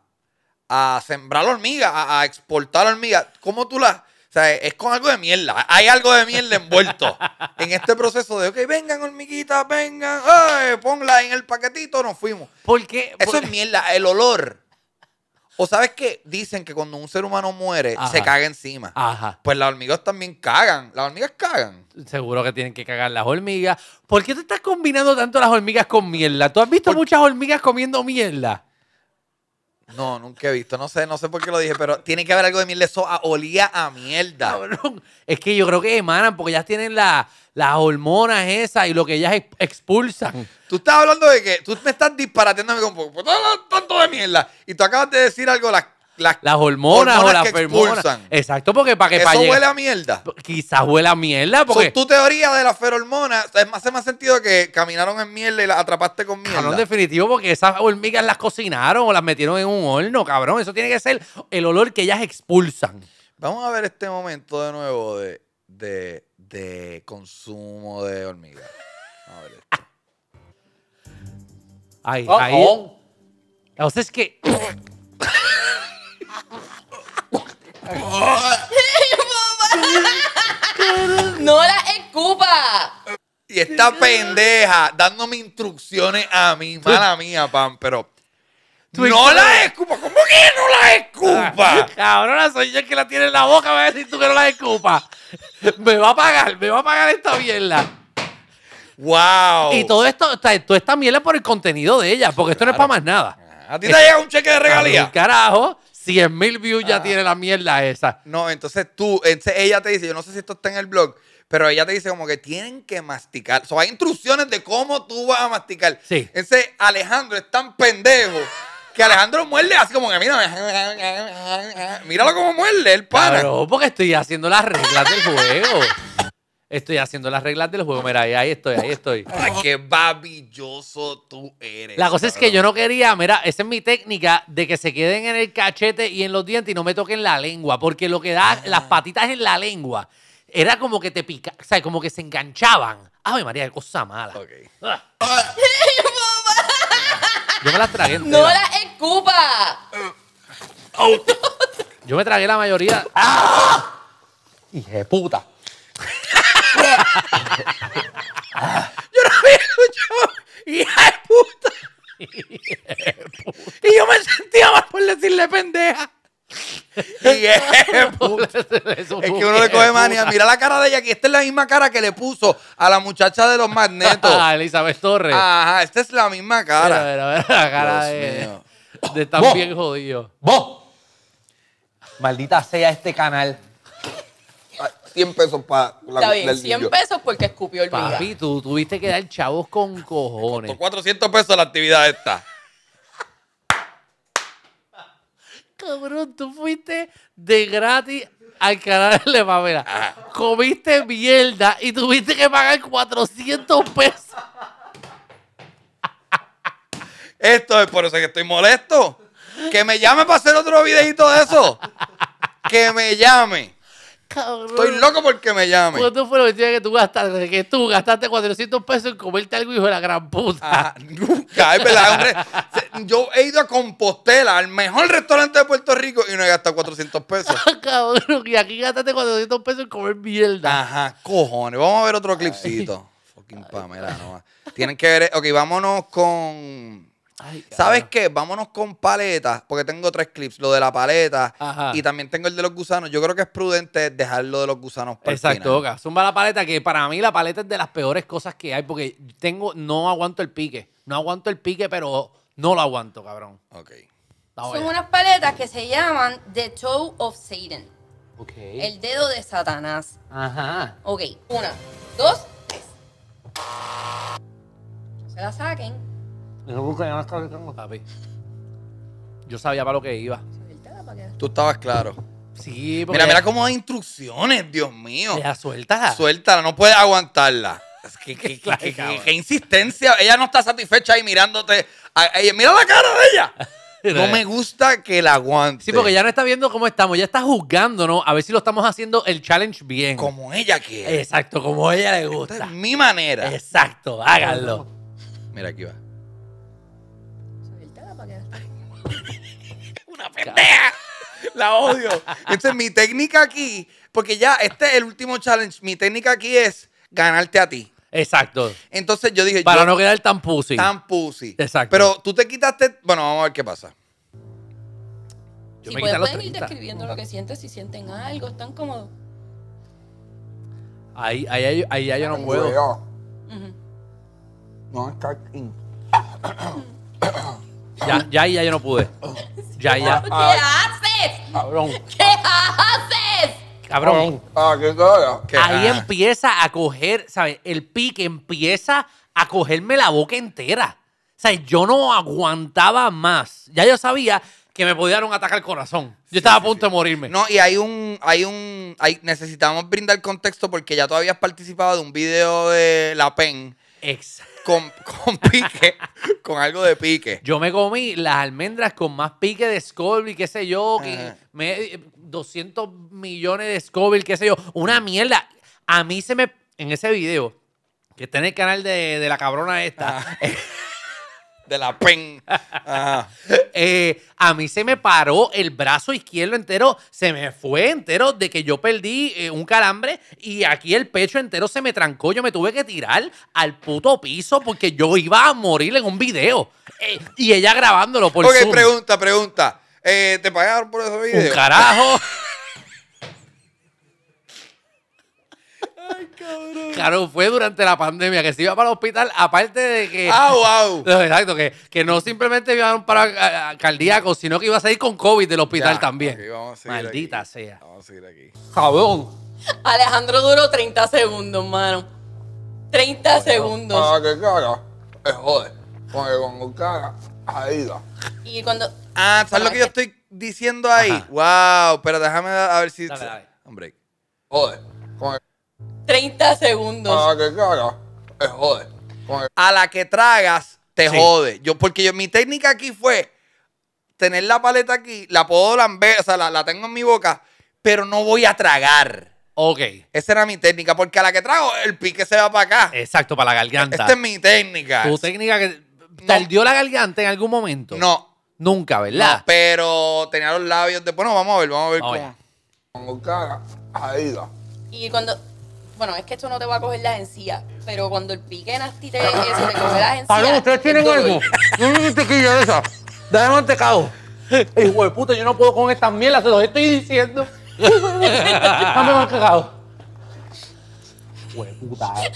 a sembrar hormigas, a, exportar hormigas. ¿Cómo tú las...? O sea, es con algo de mierda. Hay algo de mierda envuelto en este proceso de, ok, vengan hormiguitas, vengan, ponla en el paquetito, nos fuimos. ¿Por qué? Eso es mierda, el olor. O sabes que dicen que cuando un ser humano muere, se caga encima. Ajá. Pues las hormigas también cagan. Las hormigas cagan. Seguro que tienen que cagar las hormigas. ¿Por qué te estás combinando tanto las hormigas con mierda? ¿Tú has visto muchas hormigas comiendo mierda? No, nunca he visto. No sé, no sé por qué lo dije, pero tiene que haber algo de mierda. Eso Olía a mierda. Cabrón. Es que yo creo que emanan porque ellas tienen las hormonas esas y lo que ellas expulsan. Mm. Tú estás hablando de que tú me estás disparateando con pues, tanto de mierda y tú acabas de decir algo, las las, hormonas, o las que Exacto, porque para que Eso huele a mierda. Quizás huele a mierda. Porque... tu teoría de las ferormonas hace más sentido que caminaron en mierda y las atrapaste con mierda. En definitivo, porque esas hormigas las cocinaron o las metieron en un horno, cabrón. Eso tiene que ser el olor que ellas expulsan. Vamos a ver este momento de nuevo de, de, consumo de hormigas. Vamos a ver esto. Ahí, ahí. es que no la escupa. Y esta pendeja dándome instrucciones a mí, mala mía, pan, pero. ¡No la escupa! ¿Cómo que no la escupa? Cabrona, soy yo que la tiene en la boca. Me a decir tú que no la escupa. Me va a pagar, me va a pagar esta mierda. ¡Wow! Y todo esto, toda esta mierda por el contenido de ella, porque esto no es para más nada. A ti te llega un cheque de regalía. carajo. 100 mil views ya tiene la mierda esa. No, entonces tú, ella te dice, yo no sé si esto está en el blog, pero ella te dice como que tienen que masticar. O sea, hay instrucciones de cómo tú vas a masticar. Sí. Entonces Alejandro es tan pendejo que Alejandro muerde así como que mira, míralo como muerde el pana. Claro, porque estoy haciendo las reglas del juego. Estoy haciendo las reglas del juego. Mira, ahí, estoy, ahí estoy. Ay, qué babilloso tú eres. La cosa es que yo no quería, mira, esa es mi técnica de que se queden en el cachete y en los dientes y no me toquen la lengua, porque lo que da ah. las patitas en la lengua era como que te pica, o sea, como que se enganchaban. Ay, María, qué cosa mala. Ok. Ah. yo me las tragué. No las escupa. yo me tragué la mayoría. ¡Ah! puta. ¡Hija de puta! y yo me sentía mal por decirle pendeja. es que uno le coge manía. Mira la cara de ella, Aquí, esta es la misma cara que le puso a la muchacha de los magnetos. Ah, Elizabeth Torres. Ajá, esta es la misma cara. ver a ver la cara de, de tan bien jodido. ¡Vos! Maldita sea este canal. 100 pesos para la 100 pesos porque escupió el Papi, tú tuviste que dar chavos con cojones. Por 400 pesos la actividad esta. Cabrón, tú fuiste de gratis al canal de Pamela. Ah. Comiste mierda y tuviste que pagar 400 pesos. Esto es por eso que estoy molesto. Que me llame para hacer otro videito de eso. Que me llame. Cabrón. Estoy loco porque me llame. ¿Cuánto fue la que tú gastaste? Que tú gastaste 400 pesos en comerte algo, hijo de la gran puta. Ah, nunca, es verdad, hombre. Yo he ido a Compostela, al mejor restaurante de Puerto Rico, y no he gastado 400 pesos. cabrón, y aquí gastaste 400 pesos en comer mierda. Ajá, cojones. Vamos a ver otro clipcito. Fucking Pamela, no Tienen que ver. Ok, vámonos con. ¿Sabes qué? Vámonos con paletas, porque tengo tres clips, lo de la paleta y también tengo el de los gusanos. Yo creo que es prudente Dejar lo de los gusanos para Exacto, okay. zumba la paleta, que para mí la paleta es de las peores cosas que hay, porque tengo, no aguanto el pique. No aguanto el pique, pero no lo aguanto, cabrón. Ok. Son unas paletas que se llaman The Toe of Satan. El dedo de Satanás. Ajá. Ok, una, dos, tres. se la saquen. Yo sabía para lo que iba. Tú estabas claro. Sí, porque... Mira, mira cómo da instrucciones, Dios mío. Ya, suéltala. Suéltala, no puedes aguantarla. ¿Qué, insistencia. Ella no está satisfecha ahí mirándote. Mira la cara de ella. No me gusta que la aguante. Sí, porque ya no está viendo cómo estamos, ya está ¿no? a ver si lo estamos haciendo el challenge bien. Como ella quiere. Exacto, como ella le gusta. mi manera. Exacto, háganlo. Mira, aquí va. una pendeja. La odio. Entonces, mi técnica aquí, porque ya este es el último challenge, mi técnica aquí es ganarte a ti. Exacto. Entonces yo dije. Para no quedar tan pussy. Tan pussy. Exacto. Pero tú te quitaste. Bueno, vamos a ver qué pasa. Yo si ir describiendo lo que sientes, si sienten algo, están cómodos. Ahí, ya no puedo. No, está. Ya, ya, ya yo no pude. Ya, ya. ¿Qué ah, ah. haces? Cabrón. ¿Qué haces? Cabrón. Ah, qué cosa. Ahí ah. empieza a coger, ¿sabes? El pique empieza a cogerme la boca entera. O sea, yo no aguantaba más. Ya yo sabía que me podían atacar el corazón. Yo estaba a punto de morirme. No, y hay un, hay un, necesitamos brindar contexto porque ya todavía has participado de un video de La Pen. Exacto con, pique, con algo de pique. Yo me comí las almendras con más pique de Scoville, qué sé yo, que me- 200 millones de Scoville, qué sé yo, una mierda. A mí se me, en ese video, que está en el canal de, de la cabrona esta, de la pen. Eh, a mí se me paró el brazo izquierdo entero, se me fue entero de que yo perdí eh, un calambre y aquí el pecho entero se me trancó. Yo me tuve que tirar al puto piso porque yo iba a morir en un video. Eh, y ella grabándolo por Ok, pregunta, pregunta. ¿Te pagaron por esos videos? Un carajo. Claro, fue durante la pandemia que se iba para el hospital, aparte de que. Ah, ¡Au, au! Exacto, que, no simplemente iba para un cardíaco, sino que iba a salir con COVID del hospital también. Maldita sea. Vamos a seguir aquí. Alejandro duró 30 segundos, mano. 30 segundos. Para que cara, es joder. Porque con cara, ahí va. Y cuando. Ah, ¿sabes lo que, yo estoy diciendo ahí? Wow, pero déjame a ver si. hombre Joder. 30 segundos. Ah, a la que tragas, te jode. A la que tragas, te jode. Yo, porque yo, mi técnica aquí fue tener la paleta aquí, la puedo lamber, o sea, la, tengo en mi boca, pero no voy a tragar. Ok. Esa era mi técnica, porque a la que trago, el pique se va para acá. Exacto, para la garganta. Esta es mi técnica. Tu técnica que. la garganta en algún momento? No. Nunca, ¿verdad? No, pero tenía los labios de. Bueno, vamos a ver, vamos a ver cómo. Cuando caga, ahí Y cuando. Bueno, es que esto no te va a coger las encías, pero cuando el pique nasty te, eso, eh, te coge las encías. ¿ustedes tienen algo? No tequillo de esa. Dame mantecado. Hijo de puta, yo no puedo con estas mielas, se los estoy diciendo. Dame mantecado. Hijo de puta. Eh.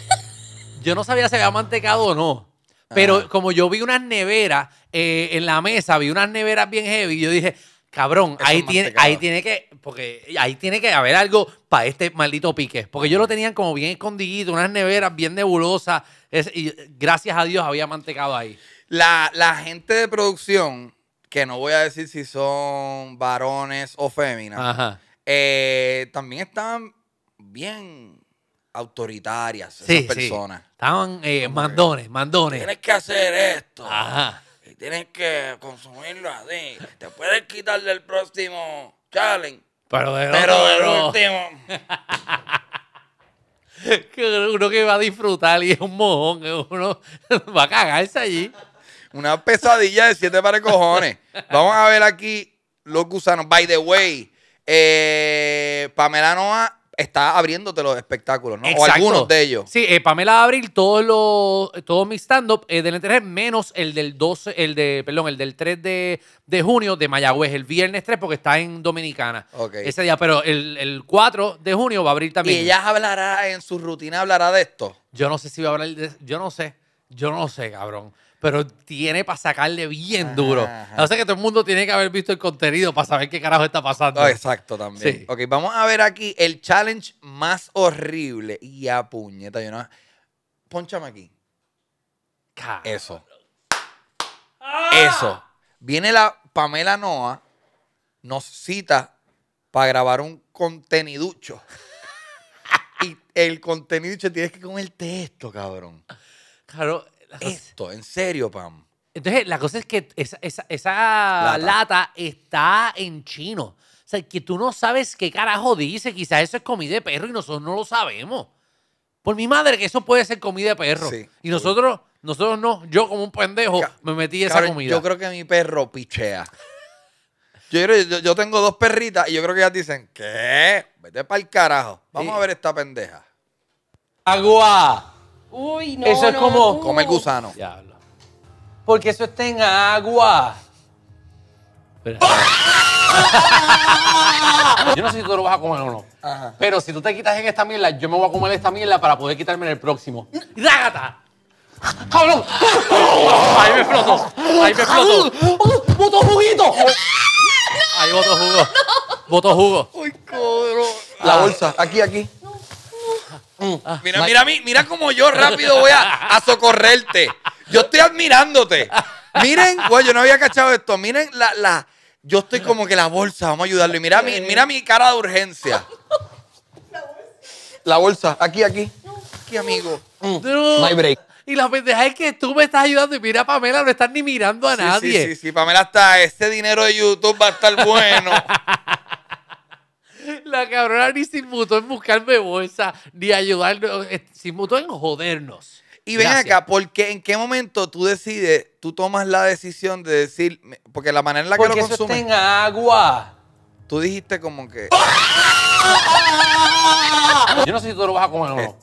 Yo no sabía si había mantecado o no. Pero ah. como yo vi unas neveras eh, en la mesa, vi unas neveras bien heavy, yo dije, Cabrón, ahí tiene, ahí tiene que, porque ahí tiene que haber algo para este maldito pique. Porque ellos lo tenían como bien escondidito, unas neveras bien nebulosas. y gracias a Dios había mantecado ahí. La, gente de producción, que no voy a decir si son varones o féminas, eh, también estaban bien autoritarias esas personas. Estaban eh, mandones, mandones. Tienes que hacer esto. Ajá tienes que consumirlo así. Te puedes quitar del próximo challenge. Pero del, pero último. uno que va a disfrutar y es un mojón. Uno va a cagarse allí. Una pesadilla de siete pares cojones. Vamos a ver aquí los gusanos. By the way, eh, Pamela Noa está abriéndote los espectáculos, ¿no? O algunos de ellos. Sí, eh, Pamela Abril, todos los todos mis stand-up eh, del internet, menos el del 12, el de, el del 3 de, junio de Mayagüez, el viernes 3, porque está en Dominicana. Okay. Ese día, pero el, el 4 de junio va a abrir también. ¿Y ella hablará en su rutina, hablará de esto? Yo no sé si va a hablar Yo no sé. Yo no sé, cabrón pero tiene para sacarle bien duro. O sea que todo el mundo tiene que haber visto el contenido para saber qué carajo está pasando. Ah, exacto, también. Ok, vamos a ver aquí el challenge más horrible. Y a puñeta, yo no. Ponchame aquí. Eso. Eso. Viene la Pamela Noah. nos cita para grabar un conteniducho. y el conteniducho tienes que con el texto, cabrón. Claro, esto, en serio, Pam. Entonces, la cosa es que esa, lata. está en chino. O sea, que tú no sabes qué carajo dice. Quizás eso es comida de perro y nosotros no lo sabemos. Por mi madre, que eso puede ser comida de perro. y nosotros, nosotros no. Yo, como un pendejo, me metí esa comida. Yo creo que mi perro pichea. Yo, tengo dos perritas y yo creo que ellas dicen, ¿qué? Vete para el carajo. Vamos a ver esta pendeja. Agua. Uy, no. Eso es como. el gusano. Diablo. Porque eso está en agua. Espera. yo no sé si tú lo vas a comer o no. Pero si tú te quitas en esta mierda, yo me voy a comer esta mierda para poder quitarme en el próximo. ¡Rágata! ¡Cabrón! Ahí me explotó. Ahí me explotó. ¡Oh! ¡Botó juguito! ¡Ay, Ahí botó jugo. Botó jugo. Uy, cabrón. La bolsa. Aquí, aquí. Ah, mira, mira, mira cómo yo rápido voy a, socorrerte. Yo estoy admirándote. Miren, güey, yo no había cachado esto. Miren la, la, yo estoy como que la bolsa, vamos a ayudarlo. Y mira mi, mira mi cara de urgencia. La bolsa, aquí, aquí. Aquí, amigo. Mm. Y la pendeja es que tú me estás ayudando y mira Pamela, no estás ni mirando a nadie. Sí, sí, sí, Pamela está, ese dinero de YouTube va a estar bueno. La cabrona ni se inmutó en buscarme bolsa, ni ayudarnos, eh, sin inmutó en jodernos. Y ven acá, porque en qué momento tú decides, tú tomas la decisión de decir, porque la manera en la que lo consumes. Eso está en agua. Tú dijiste como que. Yo no sé si tú lo vas a comer o no.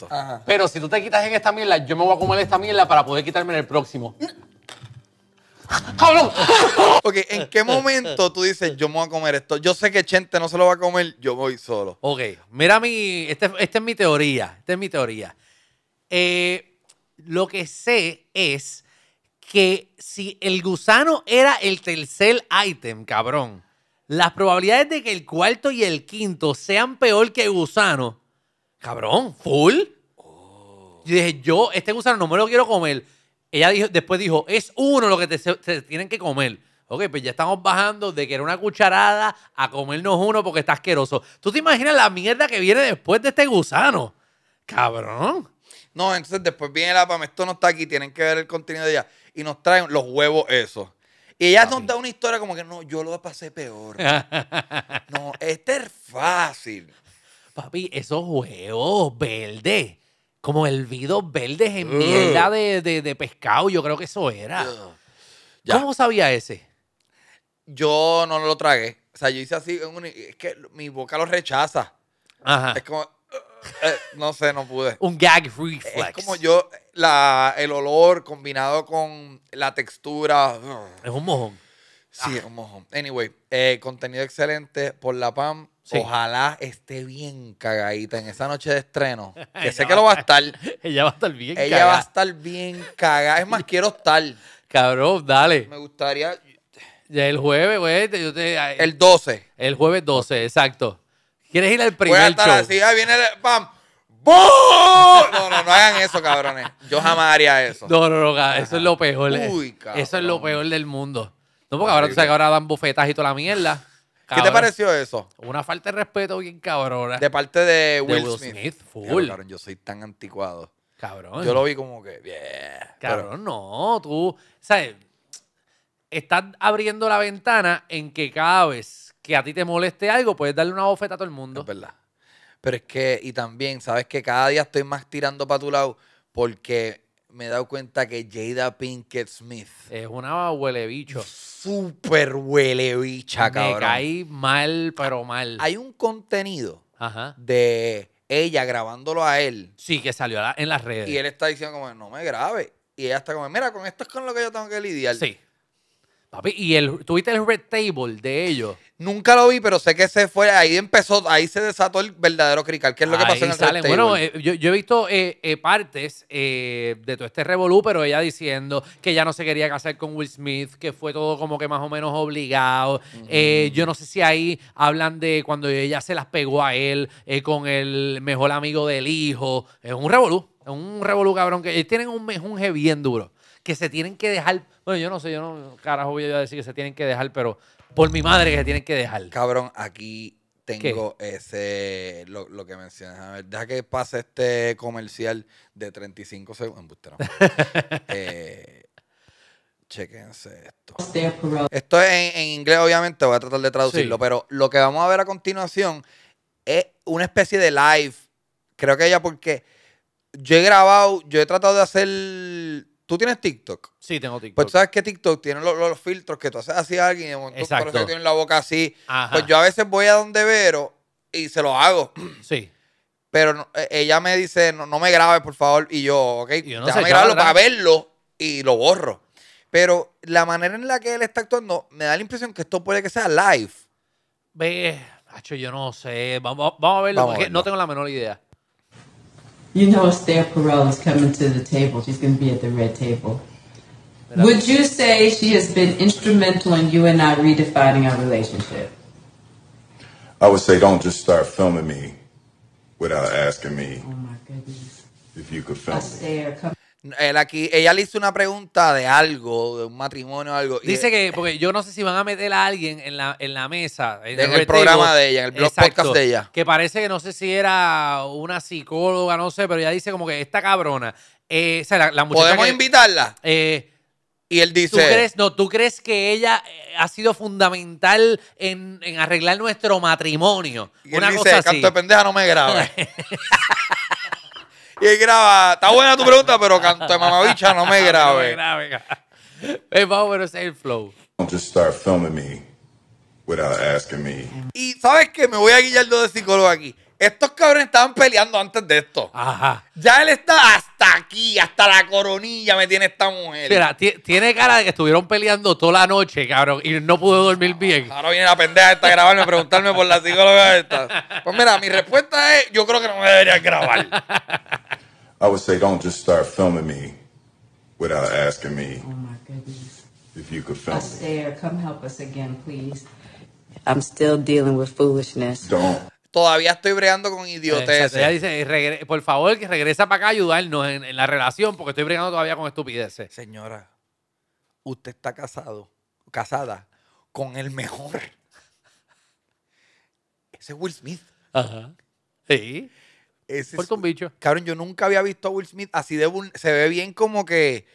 Pero si tú te quitas en esta mierda, yo me voy a comer esta mierda para poder quitarme en el próximo ok, ¿en qué momento tú dices, yo me voy a comer esto? Yo sé que Chente no se lo va a comer, yo voy solo. Ok, mira mi. Este, esta es mi teoría. Esta es mi teoría. Eh, lo que sé es que si el gusano era el tercer item cabrón, las probabilidades de que el cuarto y el quinto sean peor que el gusano, cabrón, full. Y oh. Yo dije, yo, este gusano no me lo quiero comer. Ella dijo, después dijo, es uno lo que te, se tienen que comer. Ok, pues ya estamos bajando de que era una cucharada a comernos uno porque está asqueroso. ¿Tú te imaginas la mierda que viene después de este gusano? Cabrón. No, entonces después viene la PAM, esto no está aquí, tienen que ver el contenido de ella. Y nos traen los huevos esos. Y ella nos da una historia como que no, yo lo pasé peor. no, este es fácil. Papi, esos huevos verdes como hervidos verdes en mm. de, pescado. Yo creo que eso era. ¿Cómo sabía ese? Yo no lo tragué. O sea, yo hice así. es que mi boca lo rechaza. Ajá. Es como. Eh, no sé, no pude. Un gag reflex. Es como yo. La, el olor combinado con la textura. Es un mojón. Sí, ah. Anyway, eh, contenido excelente por la PAM. Ojalá esté bien cagadita en esa noche de estreno. Que sé que lo va a estar. Ella va a estar bien cagada. Ella va a estar bien cagada. Es más, quiero estar. Cabrón, dale. Me gustaría. Ya el jueves, güey. El 12. El jueves 12, exacto. ¿Quieres ir al primer Voy a estar Así, ahí viene el pam. No, no, no hagan eso, cabrones. Yo jamás haría eso. No, no, no, eso es lo peor. Uy, cabrón. Eso es lo peor del mundo. No, porque ahora tú sabes que ahora dan bufetas y toda la mierda. ¿Qué te pareció eso? Una falta de respeto bien cabrón De parte de Will, Smith. full. yo soy tan anticuado. Cabrón. Yo lo vi como que, bien Cabrón, no, tú, ¿sabes? Estás abriendo la ventana en que cada vez que a ti te moleste algo, puedes darle una bofeta a todo el mundo. Es verdad. Pero es que, y también, ¿sabes que Cada día estoy más tirando para tu lado porque me he dado cuenta que Jada Pinkett Smith. Es una huele bicho. Súper huele bicha, cabrón. Me caí mal, pero ah, mal. Hay un contenido de ella grabándolo a él. Sí, que salió en las redes. Y él está diciendo como, no me grabe. Y ella está como, mira, con esto es con lo que yo tengo que lidiar. Sí. Papi, ¿y el, tuviste el Red Table de ellos? Nunca lo vi, pero sé que se fue, ahí empezó, ahí se desató el verdadero crical. ¿Qué es lo que pasó en el Red Table? Bueno, eh, yo, he visto eh, eh, partes de todo este revolú, pero ella diciendo que ya no se quería casar con Will Smith, que fue todo como que más o menos obligado. yo no sé si ahí hablan de cuando ella se las pegó a él con el mejor amigo del hijo. Es un revolú, es un revolú cabrón. Que, tienen un mejunje bien duro que se tienen que dejar. Bueno, yo no sé, yo no, carajo, voy a decir que se tienen que dejar, pero por mi madre que se tienen que dejar. Cabrón, aquí tengo ese, lo, que mencionas. A ver, deja que pase este comercial de 35 segundos. chequense esto. Esto es en, inglés, obviamente, voy a tratar de traducirlo, pero lo que vamos a ver a continuación es una especie de live. Creo que ya porque yo he grabado, yo he tratado de hacer ¿Tú tienes TikTok? Sí, tengo TikTok. Pues sabes que TikTok tiene los, filtros que tú haces así a alguien y momento eso tiene la boca así. Pues yo a veces voy a donde Vero y se lo hago. Sí. Pero e, ella me dice, no, no, me grabes, por favor. Y yo, ok, yo no grabarlo para verlo y lo borro. Pero la manera en la que él está actuando me da la impresión que esto puede que sea live. Ve, yo no sé. Vamos, a verlo, a verlo. no tengo la menor idea. You know Esther Perel is coming to the table. She's going to be at the red table. Would you say she has been instrumental in you and I redefining our relationship? I would say don't just start filming me without asking me oh if you could film Esther, me. aquí, ella le hizo una pregunta de algo, de un matrimonio o algo. Dice que, porque yo no sé si van a meter a alguien en la, en la mesa. En, el, programa de ella, en el blog podcast de ella. Que parece que no sé si era una psicóloga, no sé, pero ella dice como que esta cabrona. Eh, o la, ¿Podemos invitarla? Eh, y él dice. ¿Tú crees, no, tú crees que ella eh, ha sido fundamental en, arreglar nuestro matrimonio? una cosa canto de pendeja no me grabes. Y él graba. Está buena tu pregunta, pero canto de mamabicha no me grabe. Hey, vamos, a ese flow. Don't just start filming me without asking me. Y sabes que me voy a guiar de psicólogo aquí. Estos cabrones estaban peleando antes de esto. Ajá. Ya él está hasta aquí, hasta la coronilla me tiene esta mujer. Mira, tiene cara de que estuvieron peleando toda la noche, cabrón, y no pudo dormir ah, bien. Ahora viene la pendeja esta a grabarme, a preguntarme por la psicóloga esta. Pues mira, mi respuesta es, yo creo que no me debería grabar. I would say don't just start filming me without asking me oh my goodness. if you could film come help us again, please. I'm still todavía estoy bregando con idioteces. ella dice, por favor, que regresa para acá a ayudarnos en, la relación, porque estoy bregando todavía con estupideces. Señora, usted está casado, casada con el mejor. Ese es Will Smith. Ajá. Sí. Ese es, un bicho. Cabrón, yo nunca había visto a Will Smith así de... Se ve bien como que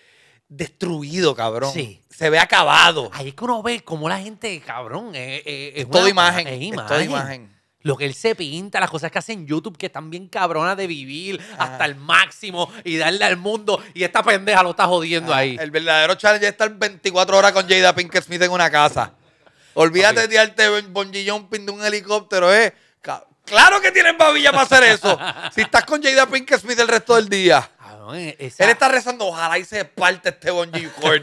destruido, cabrón. Sí. Se ve acabado. Ahí es que uno ve como la gente, cabrón. Es, es, toda imagen. toda imagen lo que él se pinta, las cosas que hace en YouTube que están bien cabronas de vivir ah. hasta el máximo y darle al mundo. Y esta pendeja lo está jodiendo ah, ahí. El verdadero challenge es estar 24 horas con Jada Pink Smith en una casa. Olvídate de darte Bonji Jumping de un helicóptero, ¿eh? Claro que tienen babilla para hacer eso. si estás con Jada Pink Smith el resto del día. Eh, él está rezando, ojalá y se parte este bungee cord.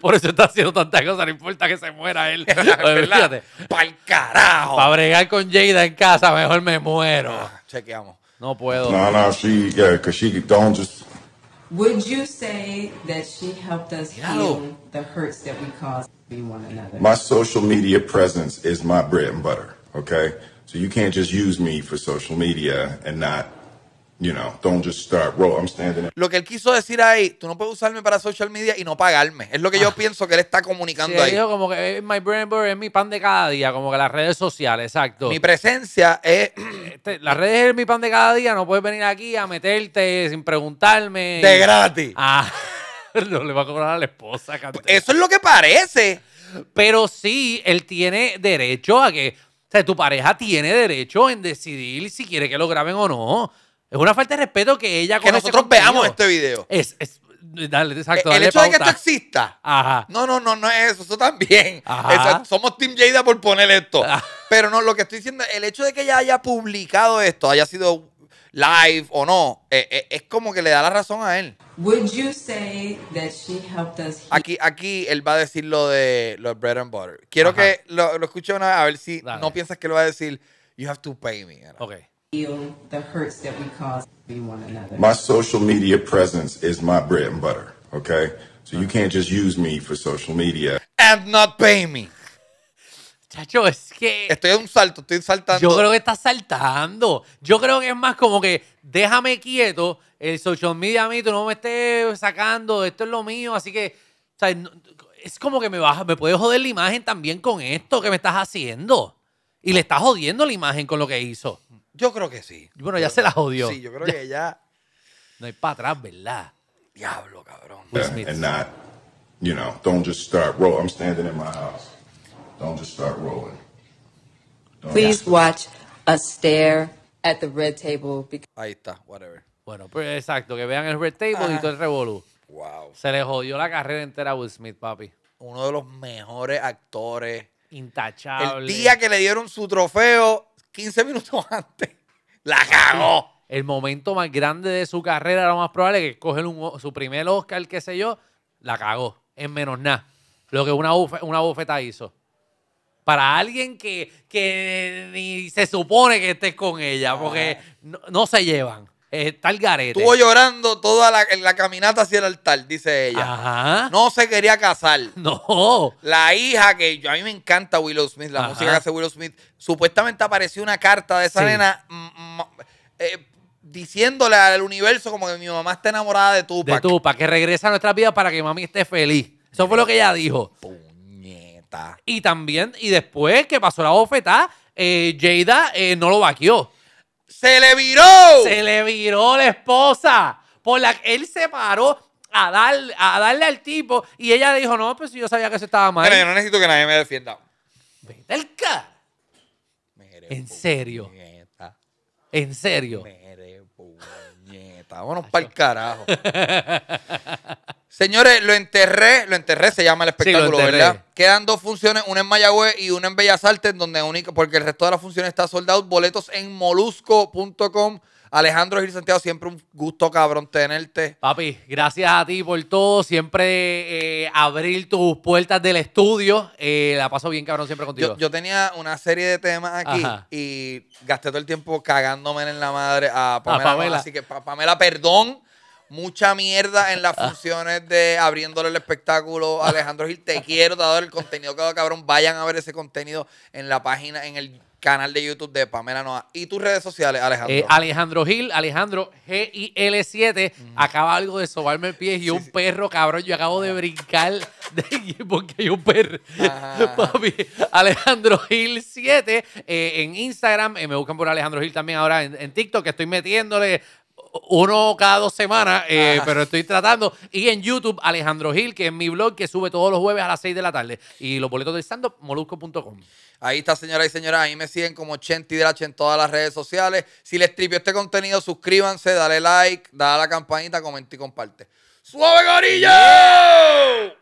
Por eso está haciendo tantas cosas, no importa que se muera él. Fíjate. ¡Pal carajo! Para bregar con Jada en casa, mejor me muero. Ah, chequeamos. No puedo. No, no, she, que she don't just... Would you say that she helped us heal the hurts that we caused to one another? My social media presence is my bread and butter, okay? So you can't just use me for social media and not lo que él quiso decir ahí, tú no puedes usarme para social media y no pagarme. Es lo que yo ah. pienso que él está comunicando ahí. como que eh, es mi pan de cada día, como que las redes sociales, exacto. Mi presencia es. Este, las redes es mi pan de cada día, no puedes venir aquí a meterte sin preguntarme. De gratis. Ah, no le va a cobrar a la esposa. Eso es lo que parece. Pero sí, él tiene derecho a que. O sea, tu pareja tiene derecho en decidir si quiere que lo graben o no. Es una falta de respeto que ella Que nosotros veamos este video. Es, es dale, exacto, el hecho de que esto exista. Ajá. No, no, no, no es eso. Eso también. somos Team Jada por poner esto. Ah. Pero no, lo que estoy diciendo, el hecho de que ella haya publicado esto, haya sido live o no, eh, eh, es como que le da la razón a él. Would you say that she helped us aquí, aquí él va a decir lo de los bread and butter. Quiero que lo, escuche una vez a ver si no piensas que lo va a decir. You have to pay me heal the hurts that we cause to one another. My social media presence is my bread and butter, okay? So you can't just use me for social media. And not pay me. Chacho, es que. Estoy en un salto, estoy saltando. Yo creo que está saltando. Yo creo que es más como que déjame quieto, el social media a mí, tú no me estés sacando, esto es lo mío, así que. O sea, es como que me baja, me puede joder la imagen también con esto que me estás haciendo. Y le estás jodiendo la imagen con lo que hizo. Yo creo que sí. Bueno, ya se la jodió. Sí, yo creo que ya. No hay para atrás, ¿verdad? Diablo, cabrón. Yeah, and you know, don't just start rolling. I'm standing in my house. Don't just start rolling. Please watch a stare at the red table. Because... Ahí está, whatever. Bueno, pues exacto, que vean el red table y todo el revolú. Wow. Se le jodió la carrera entera a Will Smith, papi. Uno de los mejores actores. Intachable. El día que le dieron su trofeo, 15 minutos antes. La cagó. El momento más grande de su carrera, lo más probable, que coge su primer Oscar, qué sé yo, la cagó. En menos nada. Lo que una, una bofeta hizo. Para alguien que, que, ni se supone que esté con ella, porque ah. no se llevan. Eh, está el Estuvo llorando toda la, caminata hacia el altar, dice ella. No se quería casar. No. La hija, que a mí me encanta Willow Smith, la música que hace Willow Smith. Supuestamente apareció una carta de esa nena mm, mm, eh, diciéndole al universo como que mi mamá está enamorada de Tupac. De Tupac, que regresa a nuestra vida para que mami esté feliz. Eso fue lo que ella dijo. Puñeta. Y también, y después que pasó la bofetada, eh, Jada no lo vaqueó. Se le viró. Se le viró la esposa. Por la, él se paró a, dar, a darle al tipo y ella dijo, no, pues yo sabía que se estaba mal. Pero no necesito que nadie me defienda. Vete al carajo! En serio. En serio. Mere puñeta. Vámonos para el carajo. Señores, lo enterré, lo enterré, se llama el espectáculo, ¿verdad? Quedan dos funciones, una en Mayagüez y una en Bellas Artes, donde única, porque el resto de las funciones está soldado. Boletos en molusco.com. Alejandro Gil Santiago, siempre un gusto cabrón tenerte. Papi, gracias a ti por todo, siempre eh, abrir tus puertas del estudio. Eh, la paso bien cabrón siempre contigo. Yo, tenía una serie de temas aquí y gasté todo el tiempo cagándome en la madre a A Pamela. Así que Pamela, perdón mucha mierda en las ah. funciones de abriéndole el espectáculo ah. Alejandro Gil. Te quiero, te el contenido que cabrón. Vayan a ver ese contenido en la página, en el canal de YouTube de Pamela Noa. ¿Y tus redes sociales, Alejandro? Eh, Alejandro Gil, Alejandro G-I-L-7. Acaba algo de sobarme el pie y un perro, cabrón. Yo acabo de brincar porque hay un perro. Alejandro Gil 7 eh, en Instagram. Eh, me buscan por Alejandro Gil también ahora en, en TikTok, que estoy metiéndole uno cada dos semanas, eh, pero estoy tratando. Y en YouTube, Alejandro Gil, que es mi blog, que sube todos los jueves a las 6 de la tarde. Y los boletos de stand molusco.com. Ahí está, señoras y señores. Ahí me siguen como Chenti Drache en todas las redes sociales. Si les tripió este contenido, suscríbanse, dale like, dale a la campanita, comenta y comparte. ¡Suave, gorilla